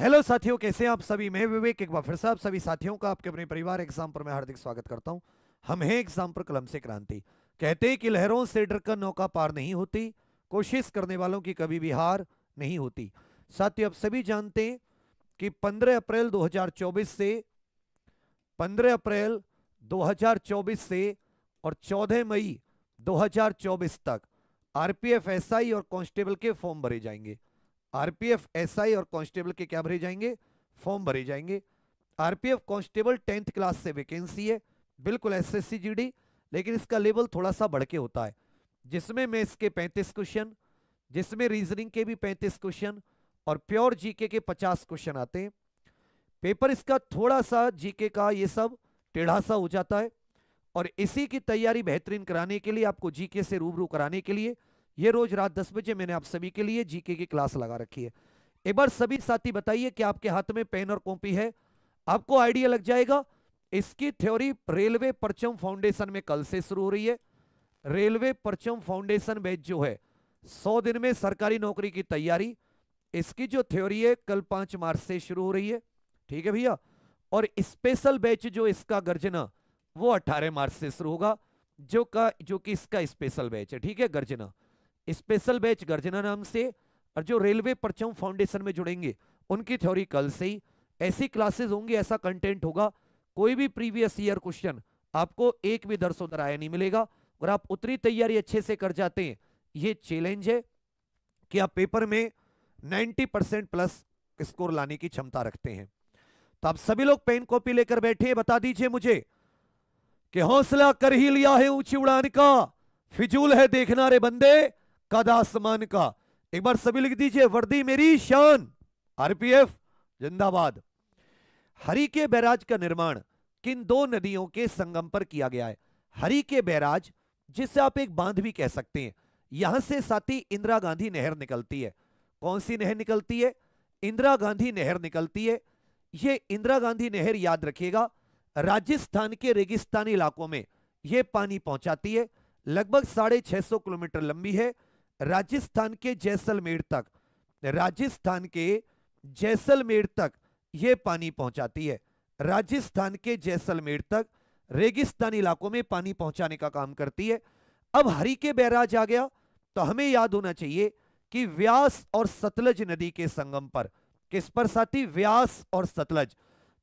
hello साथियों कैसे हैं आप सभी मैं विवेक एक बार फिर से आप सभी साथियों का आपके अपने परिवार एग्जाम पर मैं हार्दिक स्वागत करता हूं हम हैं एग्जाम पर कलम से क्रांति कहते हैं कि लहरों से डरकर नौका पार नहीं होती कोशिश करने वालों की कभी भी हार नहीं होती साथियों आप सभी जानते हैं कि 15 अप्रैल 2024 से 15 अप्रैल 2024 से और 14 मई 2024 तक आरपीएफ एसआई और कांस्टेबल के फॉर्म भरे जाएंगे आरपीएफ एसआई और कांस्टेबल के क्या भरे जाएंगे फॉर्म भरे जाएंगे आरपीएफ कांस्टेबल टेंथ क्लास से वैकेंसी है बिल्कुल एसएससी जीडी लेकिन इसका लेवल थोड़ा सा बढ़ के होता है जिसमें मैं इसके पैंतीस क्वेश्चन जिसमें रीजनिंग के भी पैंतीस क्वेश्चन और प्योर जीके के पचास क्वेश्चन आते हैं पेपर इसका थोड़ा सा जीके का ये सब टेढ़ा सा हो जाता है और इसी की तैयारी बेहतरीन कराने के लिए आपको जीके से रूबरू कराने के लिए ये रोज रात दस बजे मैंने आप सभी के लिए जीके की क्लास लगा रखी है एक बार सभी साथी बताइए कि आपके हाथ में पेन और कॉपी है आपको आइडिया लग जाएगा इसकी थ्योरी रेलवे परचम फाउंडेशन में कल से शुरू हो रही है रेलवे परचम फाउंडेशन बैच जो है सौ दिन में सरकारी नौकरी की तैयारी इसकी जो थ्योरी है कल पांच मार्च से शुरू हो रही है ठीक है भैया और स्पेशल बैच जो इसका गर्जना वो अठारह मार्च से शुरू होगा जो का जो कि इसका स्पेशल बैच है ठीक है गर्जना स्पेशल बैच गर्जना नाम से और जो रेलवे परचम फाउंडेशन में जुड़ेंगे उनकी थ्योरी कल से ही ऐसी क्लासेस होंगी ऐसा कंटेंट होगा कोई भी प्रीवियस ईयर क्वेश्चन आपको एक भी दर्शो दराया नहीं मिलेगा और आप उतनी तैयारी अच्छे से कर जाते हैं ये चैलेंज है कि आप पेपर में 90 परसेंट प्लस स्कोर लाने की क्षमता रखते हैं तो आप सभी लोग पेन कॉपी लेकर बैठे बता दीजिए मुझे कि हौसला कर ही लिया है ऊंची उड़ान का फिजूल है देखना रे बंदे कद आसमान का एक बार सभी लिख दीजिए वर्दी मेरी शान आरपीएफ जिंदाबाद हरि के बैराज का निर्माण किन दो नदियों के संगम पर किया गया है हरि के बैराज जिसे आप एक बांध भी कह सकते हैं यहां से साथी इंदिरा गांधी नहर निकलती है कौन सी नहर निकलती है इंदिरा गांधी नहर निकलती है यह इंदिरा गांधी नहर याद रखिएगा राजस्थान के रेगिस्तानी इलाकों में यह पानी पहुंचाती है लगभग साढ़े छह सौ किलोमीटर लंबी है राजस्थान के जैसलमेर तक राजस्थान के जैसलमेर तक यह पानी पहुंचाती है राजस्थान के जैसलमेर तक रेगिस्तान इलाकों में पानी पहुंचाने का काम करती है अब हरी के बैराज आ गया तो हमें याद होना चाहिए कि व्यास और सतलज नदी के संगम पर किस पर साथी व्यास और सतलज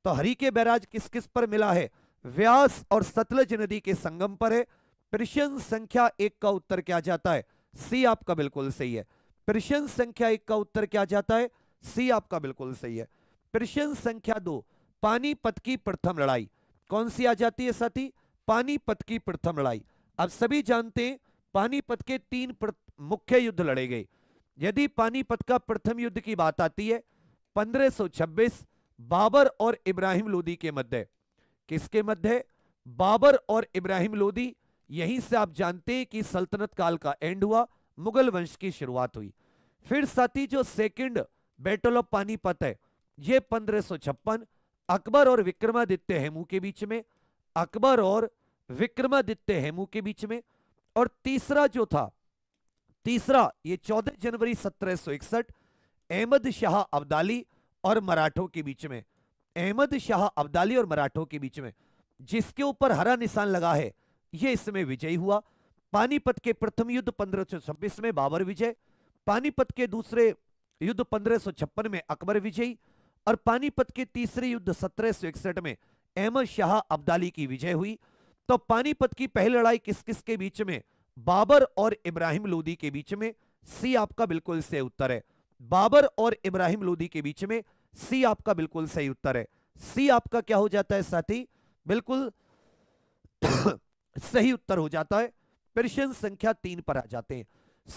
तो हरी के बैराज किस किस पर मिला है व्यास और सतलज नदी के संगम पर है प्रश्न संख्या एक का उत्तर क्या जाता है सी आपका बिल्कुल सही है प्रश्न संख्या एक का उत्तर क्या जाता है सी आपका बिल्कुल सही है प्रश्न संख्या दो पानीपत की प्रथम लड़ाई कौन सी आ जाती है साथी पानीपत की प्रथम लड़ाई आप सभी जानते हैं पानीपत के तीन मुख्य युद्ध लड़े गए यदि पानीपत का प्रथम युद्ध की बात आती है 1526 बाबर और इब्राहिम लोदी के मध्य किसके मध्य बाबर और इब्राहिम लोदी यहीं से आप जानते हैं कि सल्तनत काल का एंड हुआ मुगल वंश की शुरुआत हुई फिर साथी जो सेकंड बैटल ऑफ पानीपत है ये पंद्रह अकबर और विक्रमादित्य हेमू के बीच में अकबर और विक्रमादित्य हेमू के बीच में और तीसरा जो था तीसरा ये 14 जनवरी 1761 अहमद शाह अब्दाली और मराठों के बीच में अहमद शाह अब्दाली और मराठों के बीच में जिसके ऊपर हरा निशान लगा है ये इसमें विजय हुआ पानीपत के प्रथम युद्ध पंद्रह में बाबर विजय पानीपत के दूसरे युद्ध पंद्रह में अकबर विजयी और पानीपत के तीसरे युद्ध सत्रह में अहमद शाह अब्दाली की विजय हुई तो पानीपत की पहली लड़ाई किस किस के बीच में बाबर और इब्राहिम लोदी के बीच में सी आपका बिल्कुल सही उत्तर है बाबर और इब्राहिम लोदी के बीच में सी आपका बिल्कुल सही उत्तर है सी आपका क्या हो जाता है साथी बिल्कुल सही उत्तर हो जाता है प्रश्न संख्या तीन पर आ जाते हैं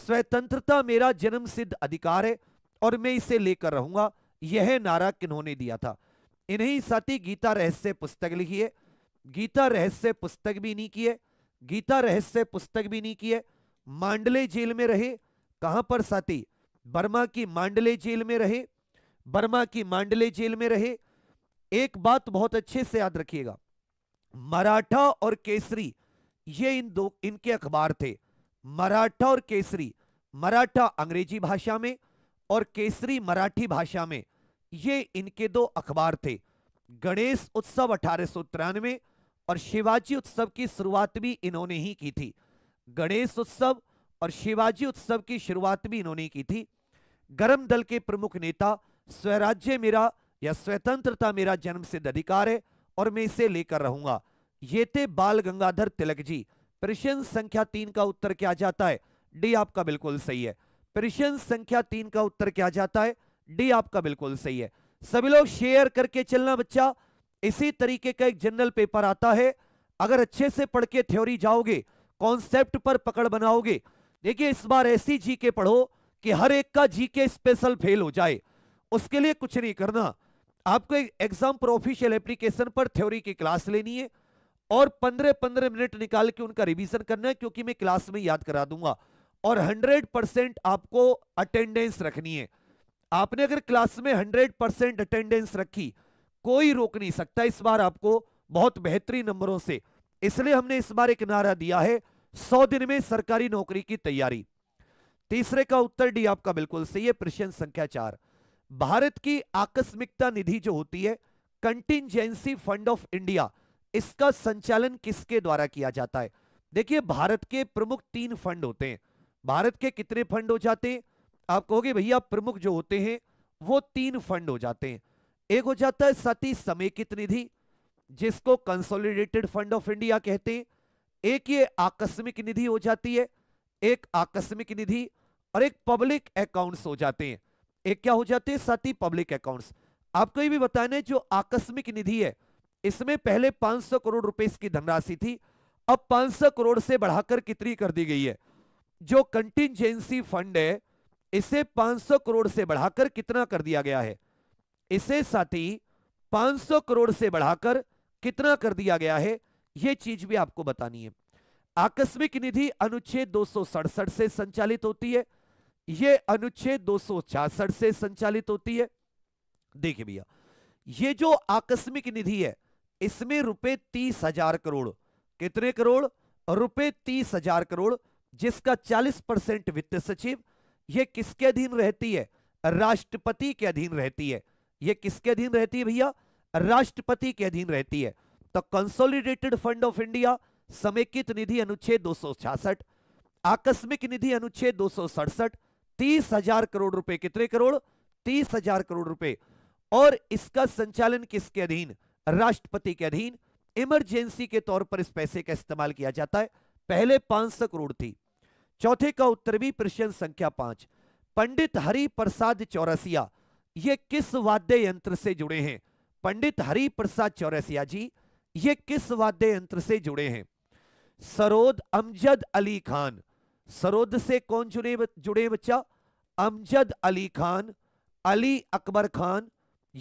स्वतंत्रता मेरा जन्म सिद्ध अधिकार है और मैं इसे लेकर रहूंगा यह नारा किन्होंने दिया था इन्हीं साथी गीता रहस्य पुस्तक लिखी है गीता रहस्य पुस्तक भी नहीं किए गीता रहस्य पुस्तक भी नहीं किए मांडले जेल में रहे कहां पर साथी बर्मा की मांडले जेल में रहे बर्मा की मांडले जेल में रहे एक बात बहुत अच्छे से याद रखिएगा मराठा और केसरी ये इन दो इनके अखबार थे मराठा और केसरी मराठा अंग्रेजी भाषा में और केसरी मराठी भाषा में ये इनके दो अखबार थे गणेश उत्सव अठारह और शिवाजी उत्सव की शुरुआत भी इन्होंने ही की थी गणेश उत्सव और शिवाजी उत्सव की शुरुआत भी इन्होंने की थी गरम दल के प्रमुख नेता स्वराज्य मेरा या स्वतंत्रता मेरा जन्म सिद्ध अधिकार है और मैं इसे लेकर रहूंगा ये थे बाल गंगाधर तिलक जी प्रश्न संख्या तीन का उत्तर क्या जाता है डी आपका बिल्कुल सही है प्रश्न संख्या तीन का उत्तर क्या जाता है डी आपका बिल्कुल सही है सभी लोग शेयर करके चलना बच्चा इसी तरीके का एक जनरल पेपर आता है अगर अच्छे से पढ़ के थ्योरी जाओगे कॉन्सेप्ट पर पकड़ बनाओगे देखिए इस बार ऐसी जीके पढ़ो कि हर एक का जीके स्पेशल फेल हो जाए उसके लिए कुछ नहीं करना आपको एग्जाम पर ऑफिशियल एप्लीकेशन पर थ्योरी की क्लास लेनी है और पंद्रह पंद्रह मिनट निकाल के उनका रिवीजन करना है क्योंकि मैं क्लास में याद करा दूंगा और हंड्रेड परसेंट आपको अटेंडेंस रखनी है आपने अगर क्लास में हंड्रेड परसेंट अटेंडेंस रखी कोई रोक नहीं सकता इस बार आपको बहुत बेहतरीन नंबरों से इसलिए हमने इस बार एक नारा दिया है सौ दिन में सरकारी नौकरी की तैयारी तीसरे का उत्तर डी आपका बिल्कुल सही है प्रश्न संख्या चार भारत की आकस्मिकता निधि जो होती है कंटिजेंसी फंड ऑफ इंडिया इसका संचालन किसके द्वारा किया जाता है देखिए भारत के प्रमुख तीन फंड होते हैं भारत के कितने फंड हो जाते हैं आप कहोगे भैया प्रमुख जो होते हैं वो तीन फंड हो जाते हैं एक हो जाता है सती समेकित निधि जिसको कंसोलिडेटेड फंड ऑफ इंडिया कहते हैं एक ये आकस्मिक निधि हो जाती है एक आकस्मिक निधि और एक पब्लिक अकाउंट्स हो जाते हैं एक क्या हो जाते हैं सती पब्लिक अकाउंट्स आपको ये भी बताने जो आकस्मिक निधि है इसमें पहले 500 करोड़ रुपए इसकी धनराशि थी अब 500 करोड़ से बढ़ाकर कितनी कर दी गई है जो कंटिजेंसी फंड है इसे 500 करोड़ से बढ़ाकर कितना कर दिया गया है इसे साथी 500 करोड़ से बढ़ाकर कितना कर दिया गया है यह चीज भी आपको बतानी है आकस्मिक निधि अनुच्छेद दो से संचालित होती है यह अनुच्छेद दो से संचालित होती है देखिए भैया ये जो आकस्मिक निधि है इसमें रुपए तीस हजार करोड़ कितने करोड़ रुपए तीस हजार करोड़ जिसका चालीस परसेंट वित्त सचिव यह किसके अधीन रहती है राष्ट्रपति के अधीन रहती है यह किसके अधीन रहती है भैया राष्ट्रपति के अधीन रहती है तो कंसोलिडेटेड फंड ऑफ इंडिया समेकित निधि अनुच्छेद दो आकस्मिक निधि अनुच्छेद दो तीस हजार करोड़ रुपए कितने करोड़ तीस हजार करोड़ रुपए और इसका संचालन किसके अधीन राष्ट्रपति के अधीन इमरजेंसी के तौर पर इस पैसे का इस्तेमाल किया जाता है पहले पांच सौ करोड़ थी चौथे का उत्तर भी प्रश्न संख्या पांच पंडित हरि प्रसाद चौरसिया ये किस वाद्य यंत्र से जुड़े हैं पंडित हरि प्रसाद चौरसिया जी ये किस वाद्य यंत्र से जुड़े हैं सरोद अमजद अली खान सरोद से कौन जुड़े जुड़े बच्चा अमजद अली खान अली अकबर खान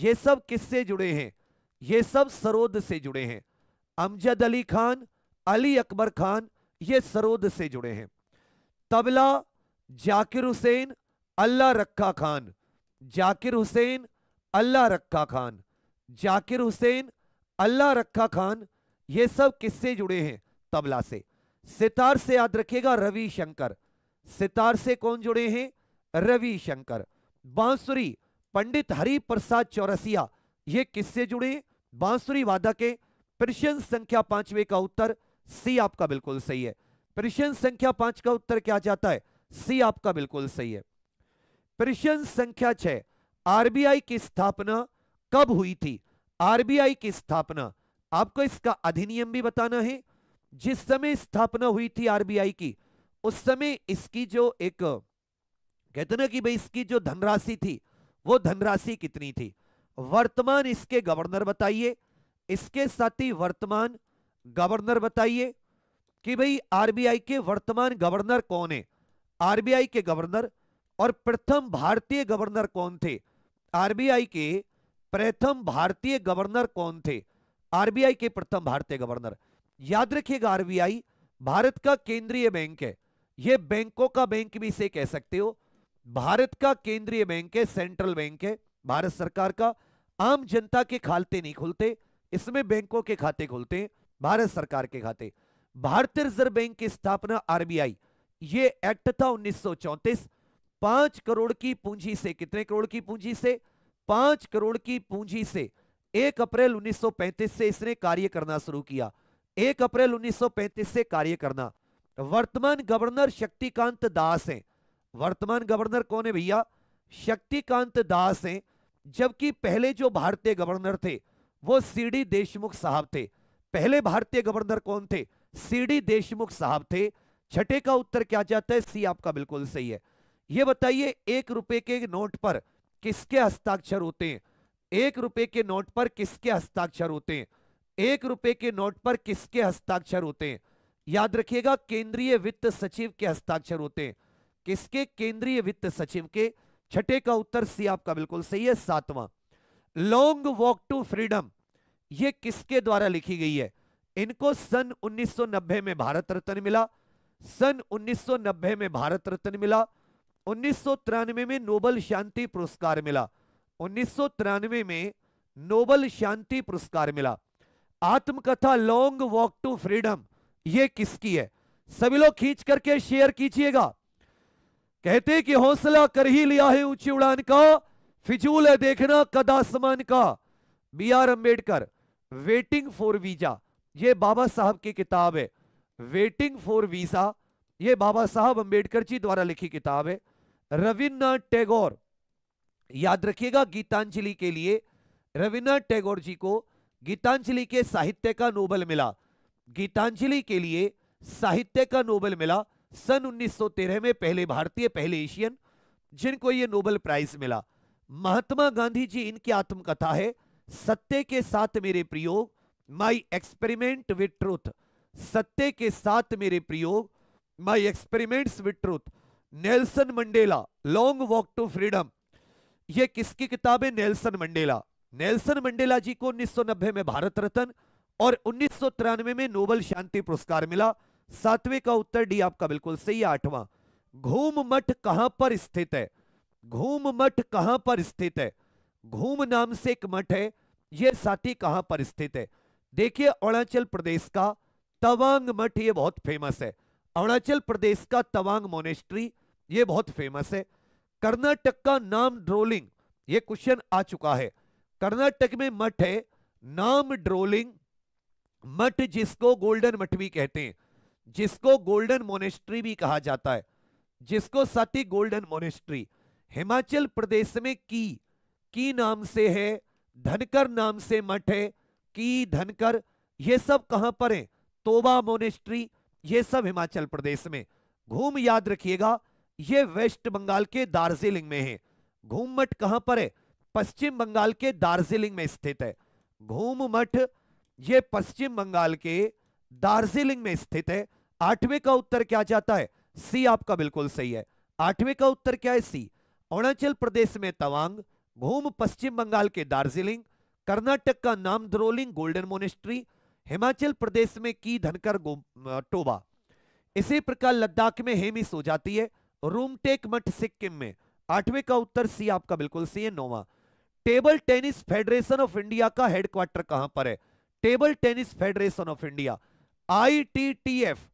ये सब किससे जुड़े हैं ये सब सरोद से जुड़े हैं अमजद अली खान अली अकबर खान ये सरोद से जुड़े हैं तबला जाकिर हुसैन अल्लाह रक्का खान जाकिर हुसैन अल्लाह रक्का खान जाकिर हुसैन अल्लाह रक्का खान ये सब किससे जुड़े हैं तबला से सितार से याद रखिएगा रवि शंकर सितार से कौन जुड़े हैं रवि शंकर बांसुरी पंडित हरि प्रसाद चौरसिया ये किससे जुड़े बांसुरी वादक के प्रश्न संख्या पांचवे का उत्तर सी आपका बिल्कुल सही है प्रश्न संख्या पांच का उत्तर क्या जाता है सी आपका बिल्कुल सही है प्रश्न संख्या छह आरबीआई की स्थापना कब हुई थी आरबीआई की स्थापना आपको इसका अधिनियम भी बताना है जिस समय स्थापना हुई थी आरबीआई की उस समय इसकी जो एक कहते ना कि भाई इसकी जो धनराशि थी वो धनराशि कितनी थी वर्तमान इसके गवर्नर बताइए इसके साथ ही वर्तमान गवर्नर बताइए कि भाई आरबीआई के वर्तमान गवर्नर कौन है आरबीआई के गवर्नर और प्रथम भारतीय गवर्नर कौन थे आरबीआई के प्रथम भारतीय गवर्नर कौन थे आरबीआई के प्रथम भारतीय गवर्नर याद रखिएगा आरबीआई भारत का केंद्रीय बैंक है यह बैंकों का बैंक भी इसे कह सकते हो भारत का केंद्रीय बैंक है सेंट्रल बैंक है भारत सरकार का आम जनता के खाते नहीं खुलते इसमें बैंकों के खाते खुलते हैं भारत सरकार के खाते भारतीय रिजर्व बैंक की स्थापना आरबीआई ये एक्ट था उन्नीस पांच करोड़ की पूंजी से कितने करोड़ की पूंजी से पांच करोड़ की पूंजी से एक अप्रैल 1935 से इसने कार्य करना शुरू किया एक अप्रैल 1935 से कार्य करना वर्तमान गवर्नर शक्तिकांत दास हैं वर्तमान गवर्नर कौन है भैया शक्तिकांत दास हैं जबकि पहले जो भारतीय गवर्नर थे वो सीडी देशमुख साहब थे पहले भारतीय गवर्नर कौन थे सीडी देशमुख साहब थे छठे का उत्तर क्या जाता है सी आपका बिल्कुल सही है ये बताइए एक रुपए के नोट पर किसके हस्ताक्षर होते हैं एक रुपए के नोट पर किसके हस्ताक्षर होते हैं एक रुपए के नोट पर किसके हस्ताक्षर होते हैं याद रखिएगा केंद्रीय वित्त सचिव के हस्ताक्षर होते हैं किसके केंद्रीय वित्त सचिव के छठे का उत्तर सी आपका बिल्कुल सही है सातवां लॉन्ग वॉक टू फ्रीडम ये किसके द्वारा लिखी गई है इनको सन 1990 में भारत रत्न मिला सन 1990 में भारत रत्न मिला उन्नीस में नोबल शांति पुरस्कार मिला उन्नीस में नोबल शांति पुरस्कार मिला आत्मकथा लॉन्ग वॉक टू फ्रीडम ये किसकी है सभी लोग खींच करके शेयर कीजिएगा कहते कि हौसला कर ही लिया है ऊंची उड़ान का फिजूल है देखना कदासमान का B R Ambedkar waiting for visa ये बाबा साहब की किताब है वेटिंग फॉर वीजा ये बाबा साहब अंबेडकर जी द्वारा लिखी किताब है रविन्द्रनाथ टैगोर याद रखिएगा गीतांजलि के लिए रविन्द्रनाथ टैगोर जी को गीतांजलि के साहित्य का नोबल मिला गीतांजलि के लिए साहित्य का नोबल मिला सन 1913 में पहले भारतीय पहले एशियन जिनको ये नोबेल प्राइज मिला महात्मा गांधी जी इनकी आत्मकथा है सत्य के साथ मेरे प्रयोग माई एक्सपेरिमेंट विद ट्रूथ सत्य के साथ मेरे प्रयोग my experiments with truth Nelson Mandela long walk to freedom ये किसकी किताब है Nelson Mandela Nelson Mandela ji को 1990 में भारत रत्न और उन्नीस में नोबल शांति पुरस्कार मिला सातवें का उत्तर डी आपका बिल्कुल सही आठवां घूम मठ कहां पर स्थित है घूम मठ कहां पर स्थित है घूम नाम से एक मठ है यह साथी कहां पर स्थित है देखिए अरुणाचल प्रदेश का तवांग मठ ये बहुत फेमस है अरुणाचल प्रदेश का तवांग मोनेस्ट्री ये बहुत फेमस है कर्नाटक का नाम ड्रोलिंग ये क्वेश्चन आ चुका है कर्नाटक में मठ है नाम ड्रोलिंग मठ जिसको गोल्डन मठ भी कहते हैं जिसको गोल्डन मोनेस्ट्री भी कहा जाता है जिसको सती गोल्डन मोनेस्ट्री हिमाचल प्रदेश में की की नाम से है धनकर नाम से मठ है की धनकर ये सब कहां पर है तोबा मोनेस्ट्री ये सब हिमाचल प्रदेश में घूम याद रखिएगा ये वेस्ट बंगाल के दार्जिलिंग में है घूम मठ कहां पर है पश्चिम बंगाल के दार्जिलिंग में स्थित है घूम मठ ये पश्चिम बंगाल के दार्जिलिंग में स्थित है आठवें का उत्तर क्या जाता है सी आपका बिल्कुल सही है आठवें का उत्तर क्या है सी अरुणाचल प्रदेश में तवांग घूम पश्चिम बंगाल के दार्जिलिंग कर्नाटक का Namdroling golden monastery Himachal Pradesh में की धनकर टोबा इसी प्रकार लद्दाख में हेमिस हो जाती है रूमटेक मठ सिक्किम में आठवें का उत्तर सी आपका बिल्कुल सी है नोवा table tennis federation of India का हेडक्वार्टर कहां पर है table tennis federation of India I T T F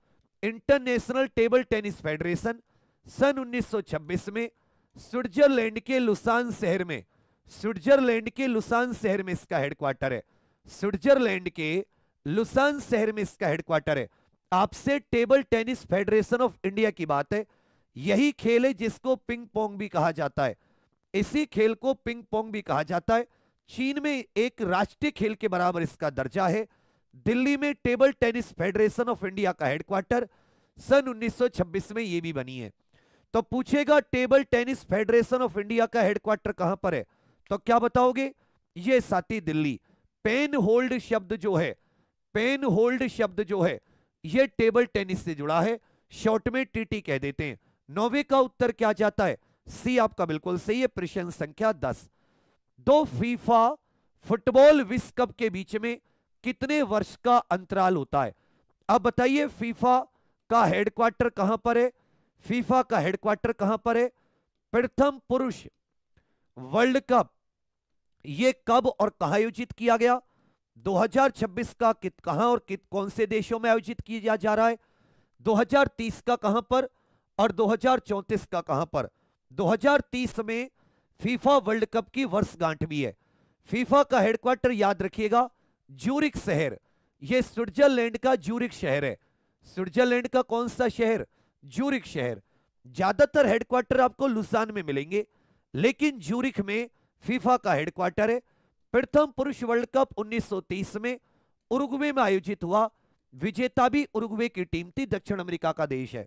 international table tennis federation सन 1926 में स्विट्जरलैंड के लुसान शहर में स्विट्जरलैंड के लुसान शहर में इसका हेडक्वार्टर है स्विट्जरलैंड के लुसान शहर में इसका हेडक्वार्टर है आपसे table tennis federation of India की बात है यही खेल है जिसको पिंग पोंग भी कहा जाता है इसी खेल को पिंग पोंग भी कहा जाता है चीन में एक राष्ट्रीय खेल के बराबर इसका दर्जा है दिल्ली में table tennis federation of India का हेडक्वार्टर सन 1926 में यह भी बनी है तो पूछेगा table tennis federation of India का हेडक्वार्टर कहां पर है तो क्या बताओगे ये साथी दिल्ली पेन होल्ड शब्द जो है पेन होल्ड शब्द जो है ये टेबल टेनिस से जुड़ा है शॉर्ट में टीटी कह देते हैं नौवे का उत्तर क्या जाता है सी आपका बिल्कुल सही है प्रश्न संख्या दस दो फीफा फुटबॉल विश्व कप के बीच में कितने वर्ष का अंतराल होता है अब बताइए फीफा का हेडक्वार्टर कहां पर है फीफा का हेडक्वार्टर कहां पर है प्रथम पुरुष वर्ल्ड कप यह कब और कहां आयोजित किया गया 2026 का कित कहां और कित कौन से देशों में आयोजित किया जा रहा है 2030 का कहां पर और 2034 का कहां पर 2030 में फीफा वर्ल्ड कप की वर्षगांठ भी है फीफा का हेडक्वार्टर याद रखिएगा ज्यूरिक शहर यह स्विट्जरलैंड का ज्यूरिक शहर है स्विट्जरलैंड का कौन सा शहर ज्यूरिक शहर ज्यादातर हेडक्वार्टर आपको लुसान में मिलेंगे लेकिन ज्यूरिक में फीफा का हेडक्वार्टर है प्रथम पुरुष वर्ल्ड कप 1930 में उरुग्वे में आयोजित हुआ विजेता भी उरुग्वे की टीम थी दक्षिण अमेरिका का देश है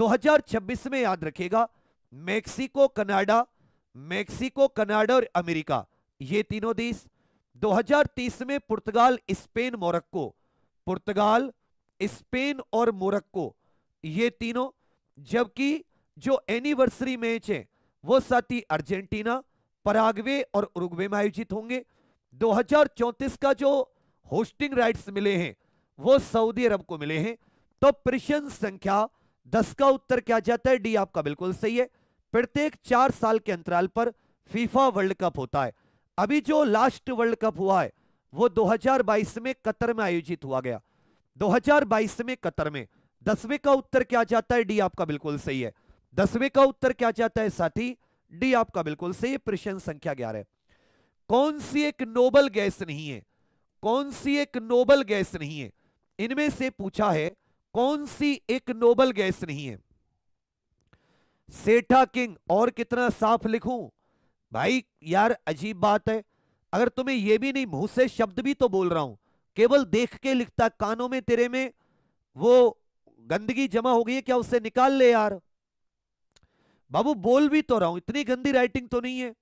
2026 में याद रखेगा मैक्सिको कनाडा मैक्सिको कनाडा और अमेरिका ये तीनों देश 2030 में पुर्तगाल स्पेन मोरक्को पुर्तगाल स्पेन और मोरक्को ये तीनों जबकि जो एनिवर्सरी मैच है वो साथी अर्जेंटीना पराग्वे और उरुग्वे में आयोजित होंगे 2034 का जो होस्टिंग राइट्स मिले हैं वो सऊदी अरब को मिले हैं तो प्रश्न संख्या दस का उत्तर क्या जाता है डी आपका बिल्कुल सही है प्रत्येक चार साल के अंतराल पर फीफा वर्ल्ड कप होता है अभी जो लास्ट वर्ल्ड कप हुआ है वो 2022 में कतर में आयोजित हुआ गया 2022 में कतर में दसवें का उत्तर क्या जाता है डी आपका बिल्कुल सही है दसवें का उत्तर क्या जाता है साथी डी आपका बिल्कुल सही प्रश्न संख्या ग्यारह कौन सी एक नोबल गैस नहीं है कौन सी एक नोबल गैस नहीं है इनमें से पूछा है कौन सी एक नोबल गैस नहीं है सेठा किंग और कितना साफ लिखूं भाई यार अजीब बात है अगर तुम्हें यह भी नहीं मुंह से शब्द भी तो बोल रहा हूं केवल देख के लिखता कानों में तेरे में वो गंदगी जमा हो गई है क्या उससे निकाल ले यार बाबू बोल भी तो रहा हूं इतनी गंदी राइटिंग तो नहीं है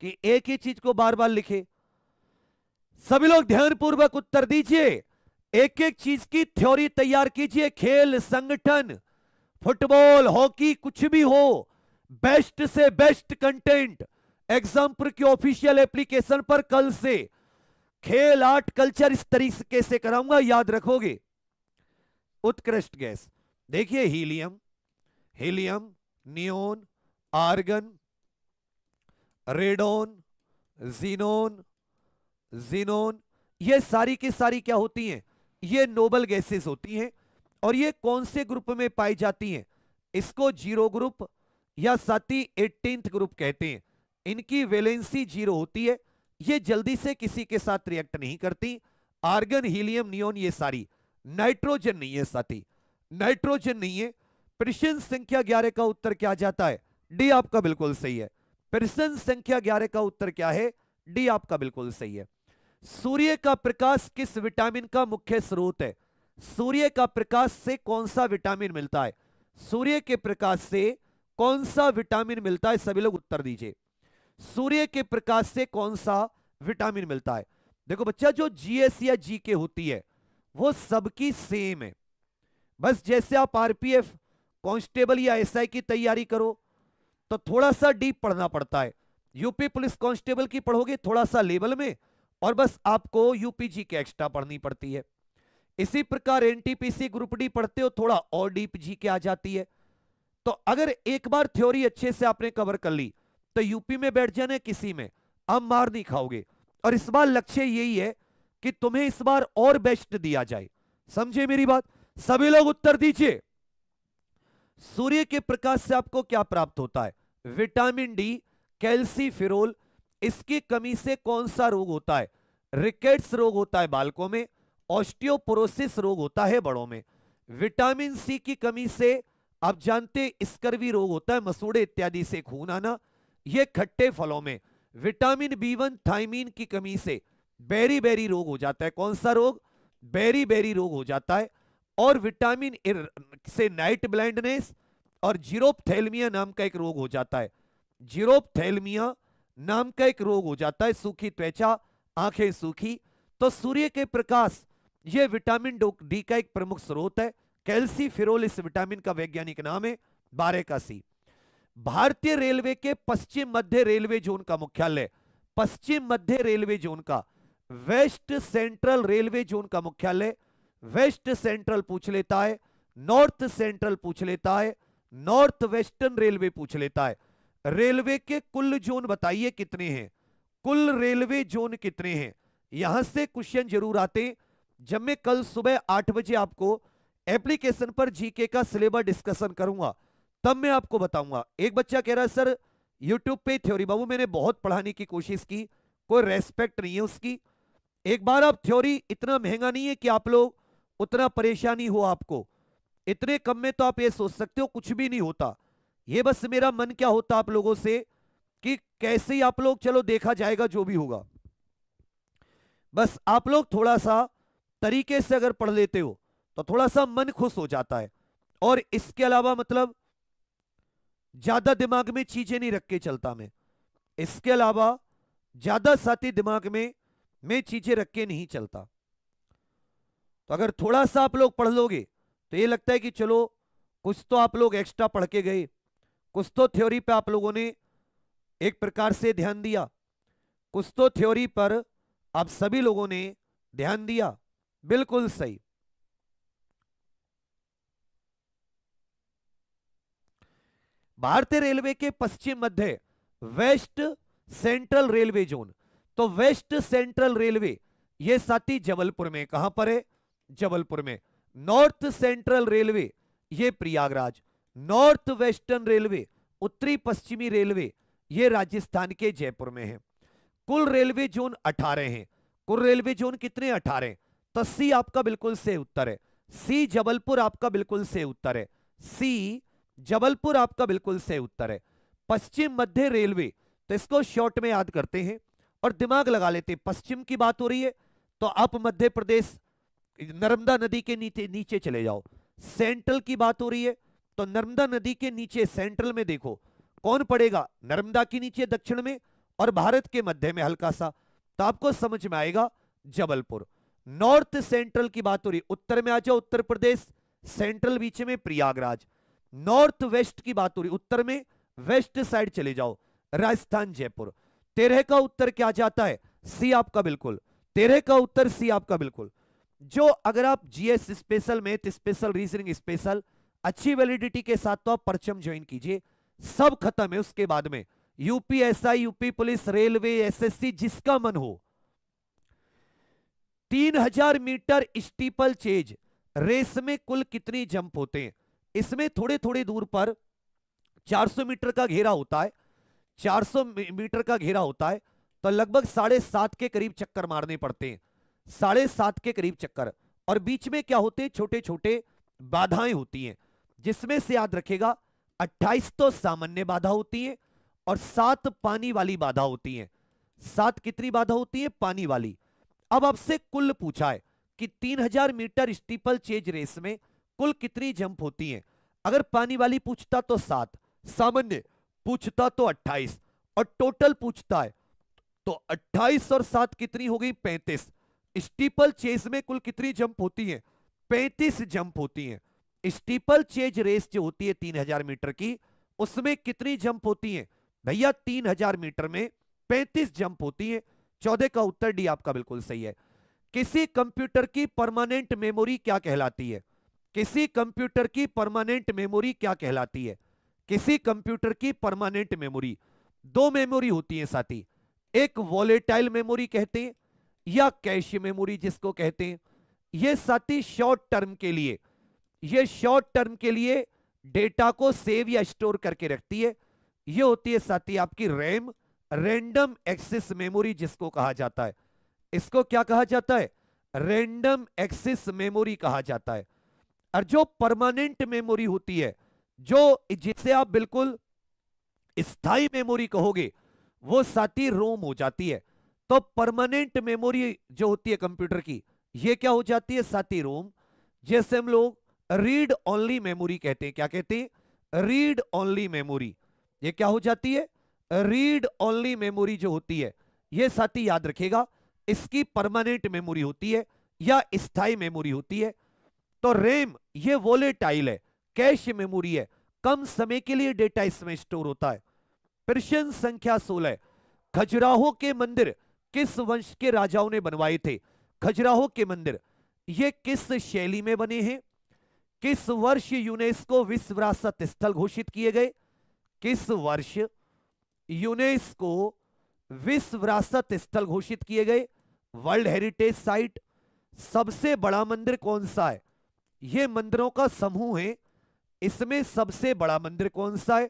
कि एक ही चीज को बार बार लिखे सभी लोग ध्यानपूर्वक उत्तर दीजिए एक एक चीज की थ्योरी तैयार कीजिए खेल संगठन फुटबॉल हॉकी कुछ भी हो बेस्ट से बेस्ट कंटेंट एग्जाम्पल की ऑफिशियल एप्लीकेशन पर कल से खेल आर्ट कल्चर इस तरीके से कराऊंगा याद रखोगे उत्कृष्ट गैस देखिए helium helium neon argon radon xenon xenon ये सारी की सारी क्या होती हैं ये नोबल गैसेस होती हैं और ये कौन से ग्रुप में पाई जाती हैं इसको जीरो ग्रुप या साथी एटीन ग्रुप कहते हैं इनकी वेलेंसी जीरो होती है ये जल्दी से किसी के साथ रिएक्ट नहीं करती आर्गन हीलियम नियोन ये सारी नाइट्रोजन नहीं है साथी नाइट्रोजन नहीं है प्रश्न संख्या ग्यारह का उत्तर क्या जाता है डी आपका बिल्कुल सही है प्रश्न संख्या ग्यारह का उत्तर क्या है डी आपका बिल्कुल सही है सूर्य का प्रकाश किस विटामिन का मुख्य स्रोत है सूर्य का प्रकाश से कौन सा विटामिन मिलता है सूर्य के प्रकाश से कौन सा विटामिन मिलता है सभी लोग उत्तर दीजिए सूर्य के प्रकाश से कौन सा विटामिन मिलता है देखो बच्चा जो जीएस या जी के होती है वो सबकी सेम है बस जैसे आप आरपीएफ कांस्टेबल या एसआई की तैयारी करो तो थोड़ा सा डीप पढ़ना पड़ता है यूपी पुलिस कांस्टेबल की पढ़ोगे थोड़ा सा लेवल में और बस आपको यूपी जी के एक्स्ट्रा पढ़नी पड़ती है इसी प्रकार एनटीपीसी ग्रुप डी पढ़ते हो थोड़ा और डीप जी के आ जाती है तो अगर एक बार थ्योरी अच्छे से आपने कवर कर ली तो यूपी में बैठ जाने किसी में अब मार नहीं खाओगे और इस बार लक्ष्य यही है कि तुम्हें इस बार और बेस्ट दिया जाए समझे मेरी बात सभी लोग उत्तर दीजिए सूर्य के प्रकाश से आपको क्या प्राप्त होता है विटामिन डी कैल्सी कैल्सीफिरोल इसकी कमी से कौन सा रोग होता है रिकेट्स रोग होता है बालकों में ऑस्टियोपोरोसिस रोग होता है बड़ों में विटामिन सी की कमी से आप जानते स्कर्वी रोग होता है मसूड़े इत्यादि से खून आना यह खट्टे फलों में विटामिन बी वन थाइमिन की कमी से बेरी बेरी रोग हो जाता है कौन सा रोग बेरी बेरी रोग हो जाता है और विटामिन से नाइट ब्लाइंडनेस और जीरोपथेलमिया नाम का एक रोग हो जाता है जीरोपथेलमिया नाम का एक रोग हो जाता है सूखी त्वचा आंखें सूखी तो सूर्य के प्रकाश ये विटामिन डी का एक प्रमुख स्रोत है कैल्सी फिरोल इस विटामिन का वैज्ञानिक नाम है बारह का सी भारतीय रेलवे के पश्चिम मध्य रेलवे जोन का मुख्यालय पश्चिम मध्य रेलवे जोन का वेस्ट सेंट्रल रेलवे जोन का मुख्यालय वेस्ट सेंट्रल पूछ लेता है नॉर्थ सेंट्रल पूछ लेता है नॉर्थ वेस्टर्न रेलवे पूछ लेता है रेलवे के कुल जोन बताइए कितने हैं कुल रेलवे जोन कितने हैं यहां से क्वेश्चन जरूर आते जब मैं कल सुबह आठ बजे आपको एप्लीकेशन पर जीके का सिलेबस डिस्कशन करूंगा तब मैं आपको बताऊंगा एक बच्चा कह रहा है सर यूट्यूब पे थ्योरी बाबू मैंने बहुत पढ़ाने की कोशिश की कोई रेस्पेक्ट नहीं है उसकी एक बार आप थ्योरी इतना महंगा नहीं है कि आप लोग उतना परेशानी हो आपको इतने कम में तो आप ये सोच सकते हो कुछ भी नहीं होता ये बस मेरा मन क्या होता आप लोगों से कि कैसे ही आप लोग चलो देखा जाएगा जो भी होगा बस आप लोग थोड़ा सा तरीके से अगर पढ़ लेते हो तो थोड़ा सा मन खुश हो जाता है और इसके अलावा मतलब ज्यादा दिमाग में चीजें नहीं रख के चलता मैं इसके अलावा ज्यादा साथी दिमाग में मैं चीजें रख के नहीं चलता तो अगर थोड़ा सा आप लोग पढ़ लोगे तो ये लगता है कि चलो कुछ तो आप लोग एक्स्ट्रा पढ़ के गए कुछ तो थ्योरी पे आप लोगों ने एक प्रकार से ध्यान दिया कुछ तो थ्योरी पर आप सभी लोगों ने ध्यान दिया बिल्कुल सही भारतीय रेलवे के पश्चिम मध्य वेस्ट सेंट्रल रेलवे जोन तो वेस्ट सेंट्रल रेलवे ये साथी जबलपुर में कहां पर है जबलपुर में नॉर्थ सेंट्रल रेलवे ये प्रयागराज नॉर्थ वेस्टर्न रेलवे उत्तरी पश्चिमी रेलवे ये राजस्थान के जयपुर में है कुल रेलवे जोन 18 हैं कुल रेलवे जोन कितने 18 तो सी आपका बिल्कुल से उत्तर है सी जबलपुर आपका बिल्कुल से उत्तर है सी जबलपुर आपका बिल्कुल सही उत्तर है पश्चिम मध्य रेलवे तो इसको शॉर्ट में याद करते हैं और दिमाग लगा लेते हैं पश्चिम की बात हो रही है तो आप मध्य प्रदेश नर्मदा नदी के नीचे नीचे चले जाओ सेंट्रल की बात हो रही है तो नर्मदा नदी के नीचे सेंट्रल में देखो कौन पड़ेगा नर्मदा के नीचे दक्षिण में और भारत के मध्य में हल्का सा तो आपको समझ में आएगा जबलपुर नॉर्थ सेंट्रल की बात हो रही उत्तर में आ जाओ उत्तर प्रदेश सेंट्रल बीच में प्रयागराज नॉर्थ वेस्ट की बात हो रही उत्तर में वेस्ट साइड चले जाओ राजस्थान जयपुर तेरह का उत्तर क्या जाता है सी आपका बिल्कुल तेरह का उत्तर सी आपका बिल्कुल जो अगर आप जीएस स्पेशल मैथ तो स्पेशल रीजनिंग स्पेशल अच्छी वैलिडिटी के साथ तो आप परचम ज्वाइन कीजिए सब खत्म है उसके बाद में UPSI UP police railway SSC जिसका मन हो तीन हजार मीटर स्टीपल चेज रेस में कुल कितनी जंप होते हैं इसमें थोड़े थोड़े दूर पर 400 मीटर का घेरा होता है 400 मीटर का घेरा होता है तो लगभग साढ़े सात के करीब चक्कर मारने पड़ते हैं साढ़े सात के करीब चक्कर और बीच में क्या होते हैं छोटे छोटे बाधाएं होती हैं जिसमें से याद रखेगा अट्ठाईस तो सामान्य बाधा होती है और सात पानी वाली बाधा होती है सात कितनी बाधा होती है पानी वाली अब आपसे कुल पूछा है कि हजार मीटर स्टीपल चेज रेस में कुल कितनी जंप होती हैं अगर पानी वाली पूछता तो सात सामान्य पूछता तो अट्ठाईस और टोटल पूछता है तो अट्ठाईस और सात कितनी हो गई पैंतीस स्टीपल चेज में कुल कितनी जंप होती है पैंतीस जंप होती है स्टीपल चेज रेस जो होती है तीन हजार मीटर की उसमें कितनी जंप होती है भैया तीन हजार मीटर में पैंतीस जंप होती है चौदह का उत्तर डी आपका बिल्कुल सही है किसी कंप्यूटर की परमानेंट मेमोरी क्या कहलाती है किसी कंप्यूटर की परमानेंट मेमोरी क्या कहलाती है किसी कंप्यूटर की परमानेंट मेमोरी दो मेमोरी होती है साथी एक वॉलेटाइल मेमोरी कहते हैं या कैश मेमोरी जिसको कहते हैं यह साथी शॉर्ट टर्म के लिए यह शॉर्ट टर्म के लिए डेटा को सेव या स्टोर करके रखती है यह होती है साथी आपकी रैम रैंडम एक्सेस मेमोरी जिसको कहा जाता है इसको क्या कहा जाता है रैंडम एक्सेस मेमोरी कहा जाता है और जो परमानेंट मेमोरी होती है जो जिससे आप बिल्कुल स्थाई मेमोरी कहोगे वो साथी रोम हो जाती है तो परमानेंट मेमोरी जो होती है कंप्यूटर की ये क्या हो जाती है साथी रोम जैसे हम लोग रीड ओनली मेमोरी कहते हैं क्या कहते हैं रीड ओनली मेमोरी ये क्या हो जाती है रीड ओनली मेमोरी जो होती है ये साथी याद रखेगा इसकी परमानेंट मेमोरी होती है या स्थाई मेमोरी होती है तो रेम ये वोलेटाइल है कैश मेमोरी है कम समय के लिए डेटा इसमें स्टोर होता है प्रश्न संख्या सोलह खजुराहो के मंदिर किस वंश के राजाओं ने बनवाए थे खजुराहो के मंदिर ये किस शैली में बने हैं किस वर्ष यूनेस्को विश्व विरासत स्थल घोषित किए गए किस वर्ष यूनेस्को विश्व विरासत स्थल घोषित किए गए वर्ल्ड हेरिटेज साइट सबसे बड़ा मंदिर कौन सा है ये मंदिरों का समूह है इसमें सबसे बड़ा मंदिर कौन सा है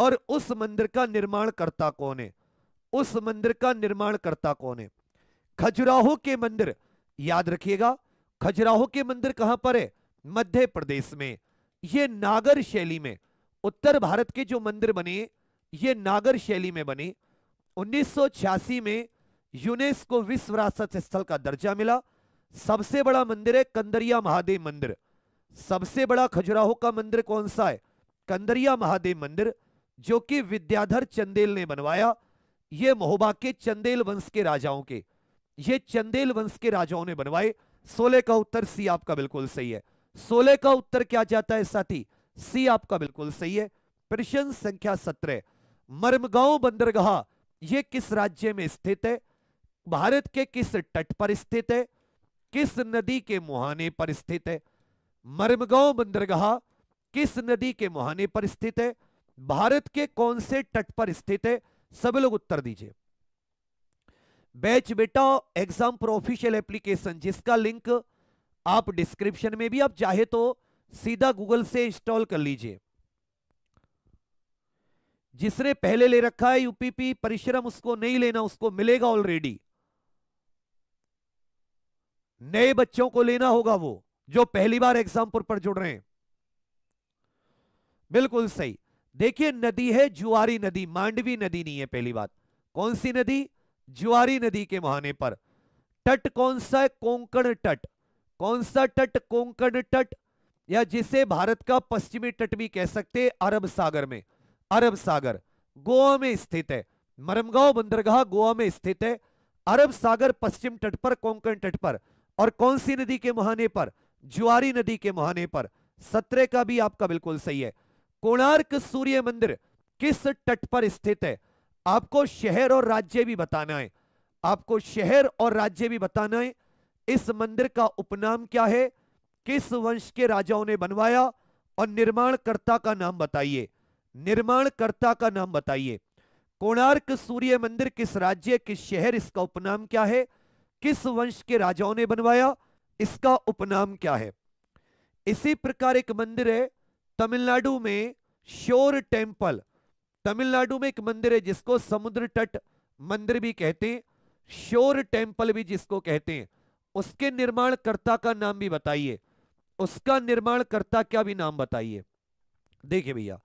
और उस मंदिर का निर्माण करता कौन है उस मंदिर का निर्माण करता कौन है खजुराहो के मंदिर याद रखिएगा खजुराहो के मंदिर कहां पर है मध्य प्रदेश में ये नागर शैली में उत्तर भारत के जो मंदिर बने ये नागर शैली में बने 1986 में यूनेस्को विश्व विरासत स्थल का दर्जा मिला सबसे बड़ा मंदिर है कंदरिया महादेव मंदिर सबसे बड़ा खजुराहो का मंदिर कौन सा है कंदरिया महादेव मंदिर जो कि विद्याधर चंदेल ने बनवाया ये महोबा के चंदेल वंश के राजाओं के ये चंदेल वंश के राजाओं ने बनवाए सोलह का उत्तर सी आपका बिल्कुल सही है सोलह का उत्तर क्या जाता है साथी सी आपका बिल्कुल सही है प्रश्न संख्या सत्रह मर्मगांव बंदरगाह यह किस राज्य में स्थित है भारत के किस तट पर स्थित है किस नदी के मुहाने पर स्थित है मरमगांव बंदरगाह किस नदी के मुहाने पर स्थित है भारत के कौन से तट पर स्थित है सब लोग उत्तर दीजिए बैच बेटा एग्जाम पर ऑफिशियल एप्लीकेशन जिसका लिंक आप डिस्क्रिप्शन में भी आप चाहे तो सीधा गूगल से इंस्टॉल कर लीजिए जिसने पहले ले रखा है यूपीपी परिश्रम उसको नहीं लेना उसको मिलेगा ऑलरेडी नए बच्चों को लेना होगा वो जो पहली बार एग्जामपुर पर जुड़ रहे हैं बिल्कुल सही देखिए नदी है जुआरी नदी मांडवी नदी नहीं है पहली बात कौन सी नदी जुआरी नदी के मुहाने पर तट कौन सा है कोंकण तट कौन सा तट कोंकण तट या जिसे भारत का पश्चिमी तट भी कह सकते अरब सागर में अरब सागर गोवा में स्थित है मरमगांव बंदरगाह गोवा में स्थित है अरब सागर पश्चिम तट पर कोंकण तट पर और कौन सी नदी के मुहाने पर ज्वारी नदी के मुहाने पर सत्रह का भी आपका बिल्कुल सही है कोणार्क सूर्य मंदिर किस तट पर स्थित है आपको शहर और राज्य भी बताना है आपको शहर और राज्य भी बताना है इस मंदिर का उपनाम क्या है किस वंश के राजाओं ने बनवाया और निर्माणकर्ता का नाम बताइए निर्माणकर्ता का नाम बताइए कोणार्क सूर्य मंदिर किस राज्य किस शहर इसका उपनाम क्या है किस वंश के राजाओं ने बनवाया इसका उपनाम क्या है इसी प्रकार एक मंदिर है तमिलनाडु में शोर टेम्पल तमिलनाडु में एक मंदिर है जिसको समुद्र तट मंदिर भी कहते हैं शोर टेम्पल भी जिसको कहते हैं उसके निर्माणकर्ता का नाम भी बताइए उसका निर्माणकर्ता क्या भी नाम बताइए देखिए भैया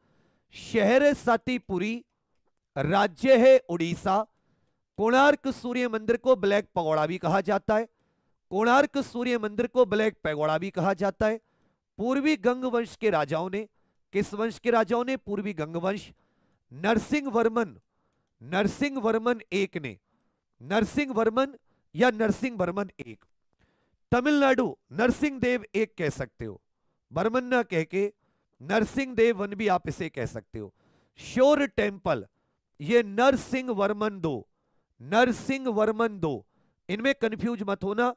शहर है सातीपुरी राज्य है उड़ीसा कोणार्क सूर्य मंदिर को ब्लैक पगोड़ा भी कहा जाता है कोणार्क सूर्य मंदिर को ब्लैक पैगोड़ा भी कहा जाता है पूर्वी गंग वंश के राजाओं ने किस वंश के राजाओं ने पूर्वी गंग वंश नरसिंह वर्मन नरसिंह वर्मन एक ने नरसिंह वर्मन या नरसिंह वर्मन एक तमिलनाडु नरसिंह देव एक कह सकते हो बर्मन न कह के नरसिंह देव वन भी आप इसे कह सकते हो श्योर टेम्पल ये नरसिंह वर्मन दो नरसिंह वर्मन दो इनमें कंफ्यूज मत होना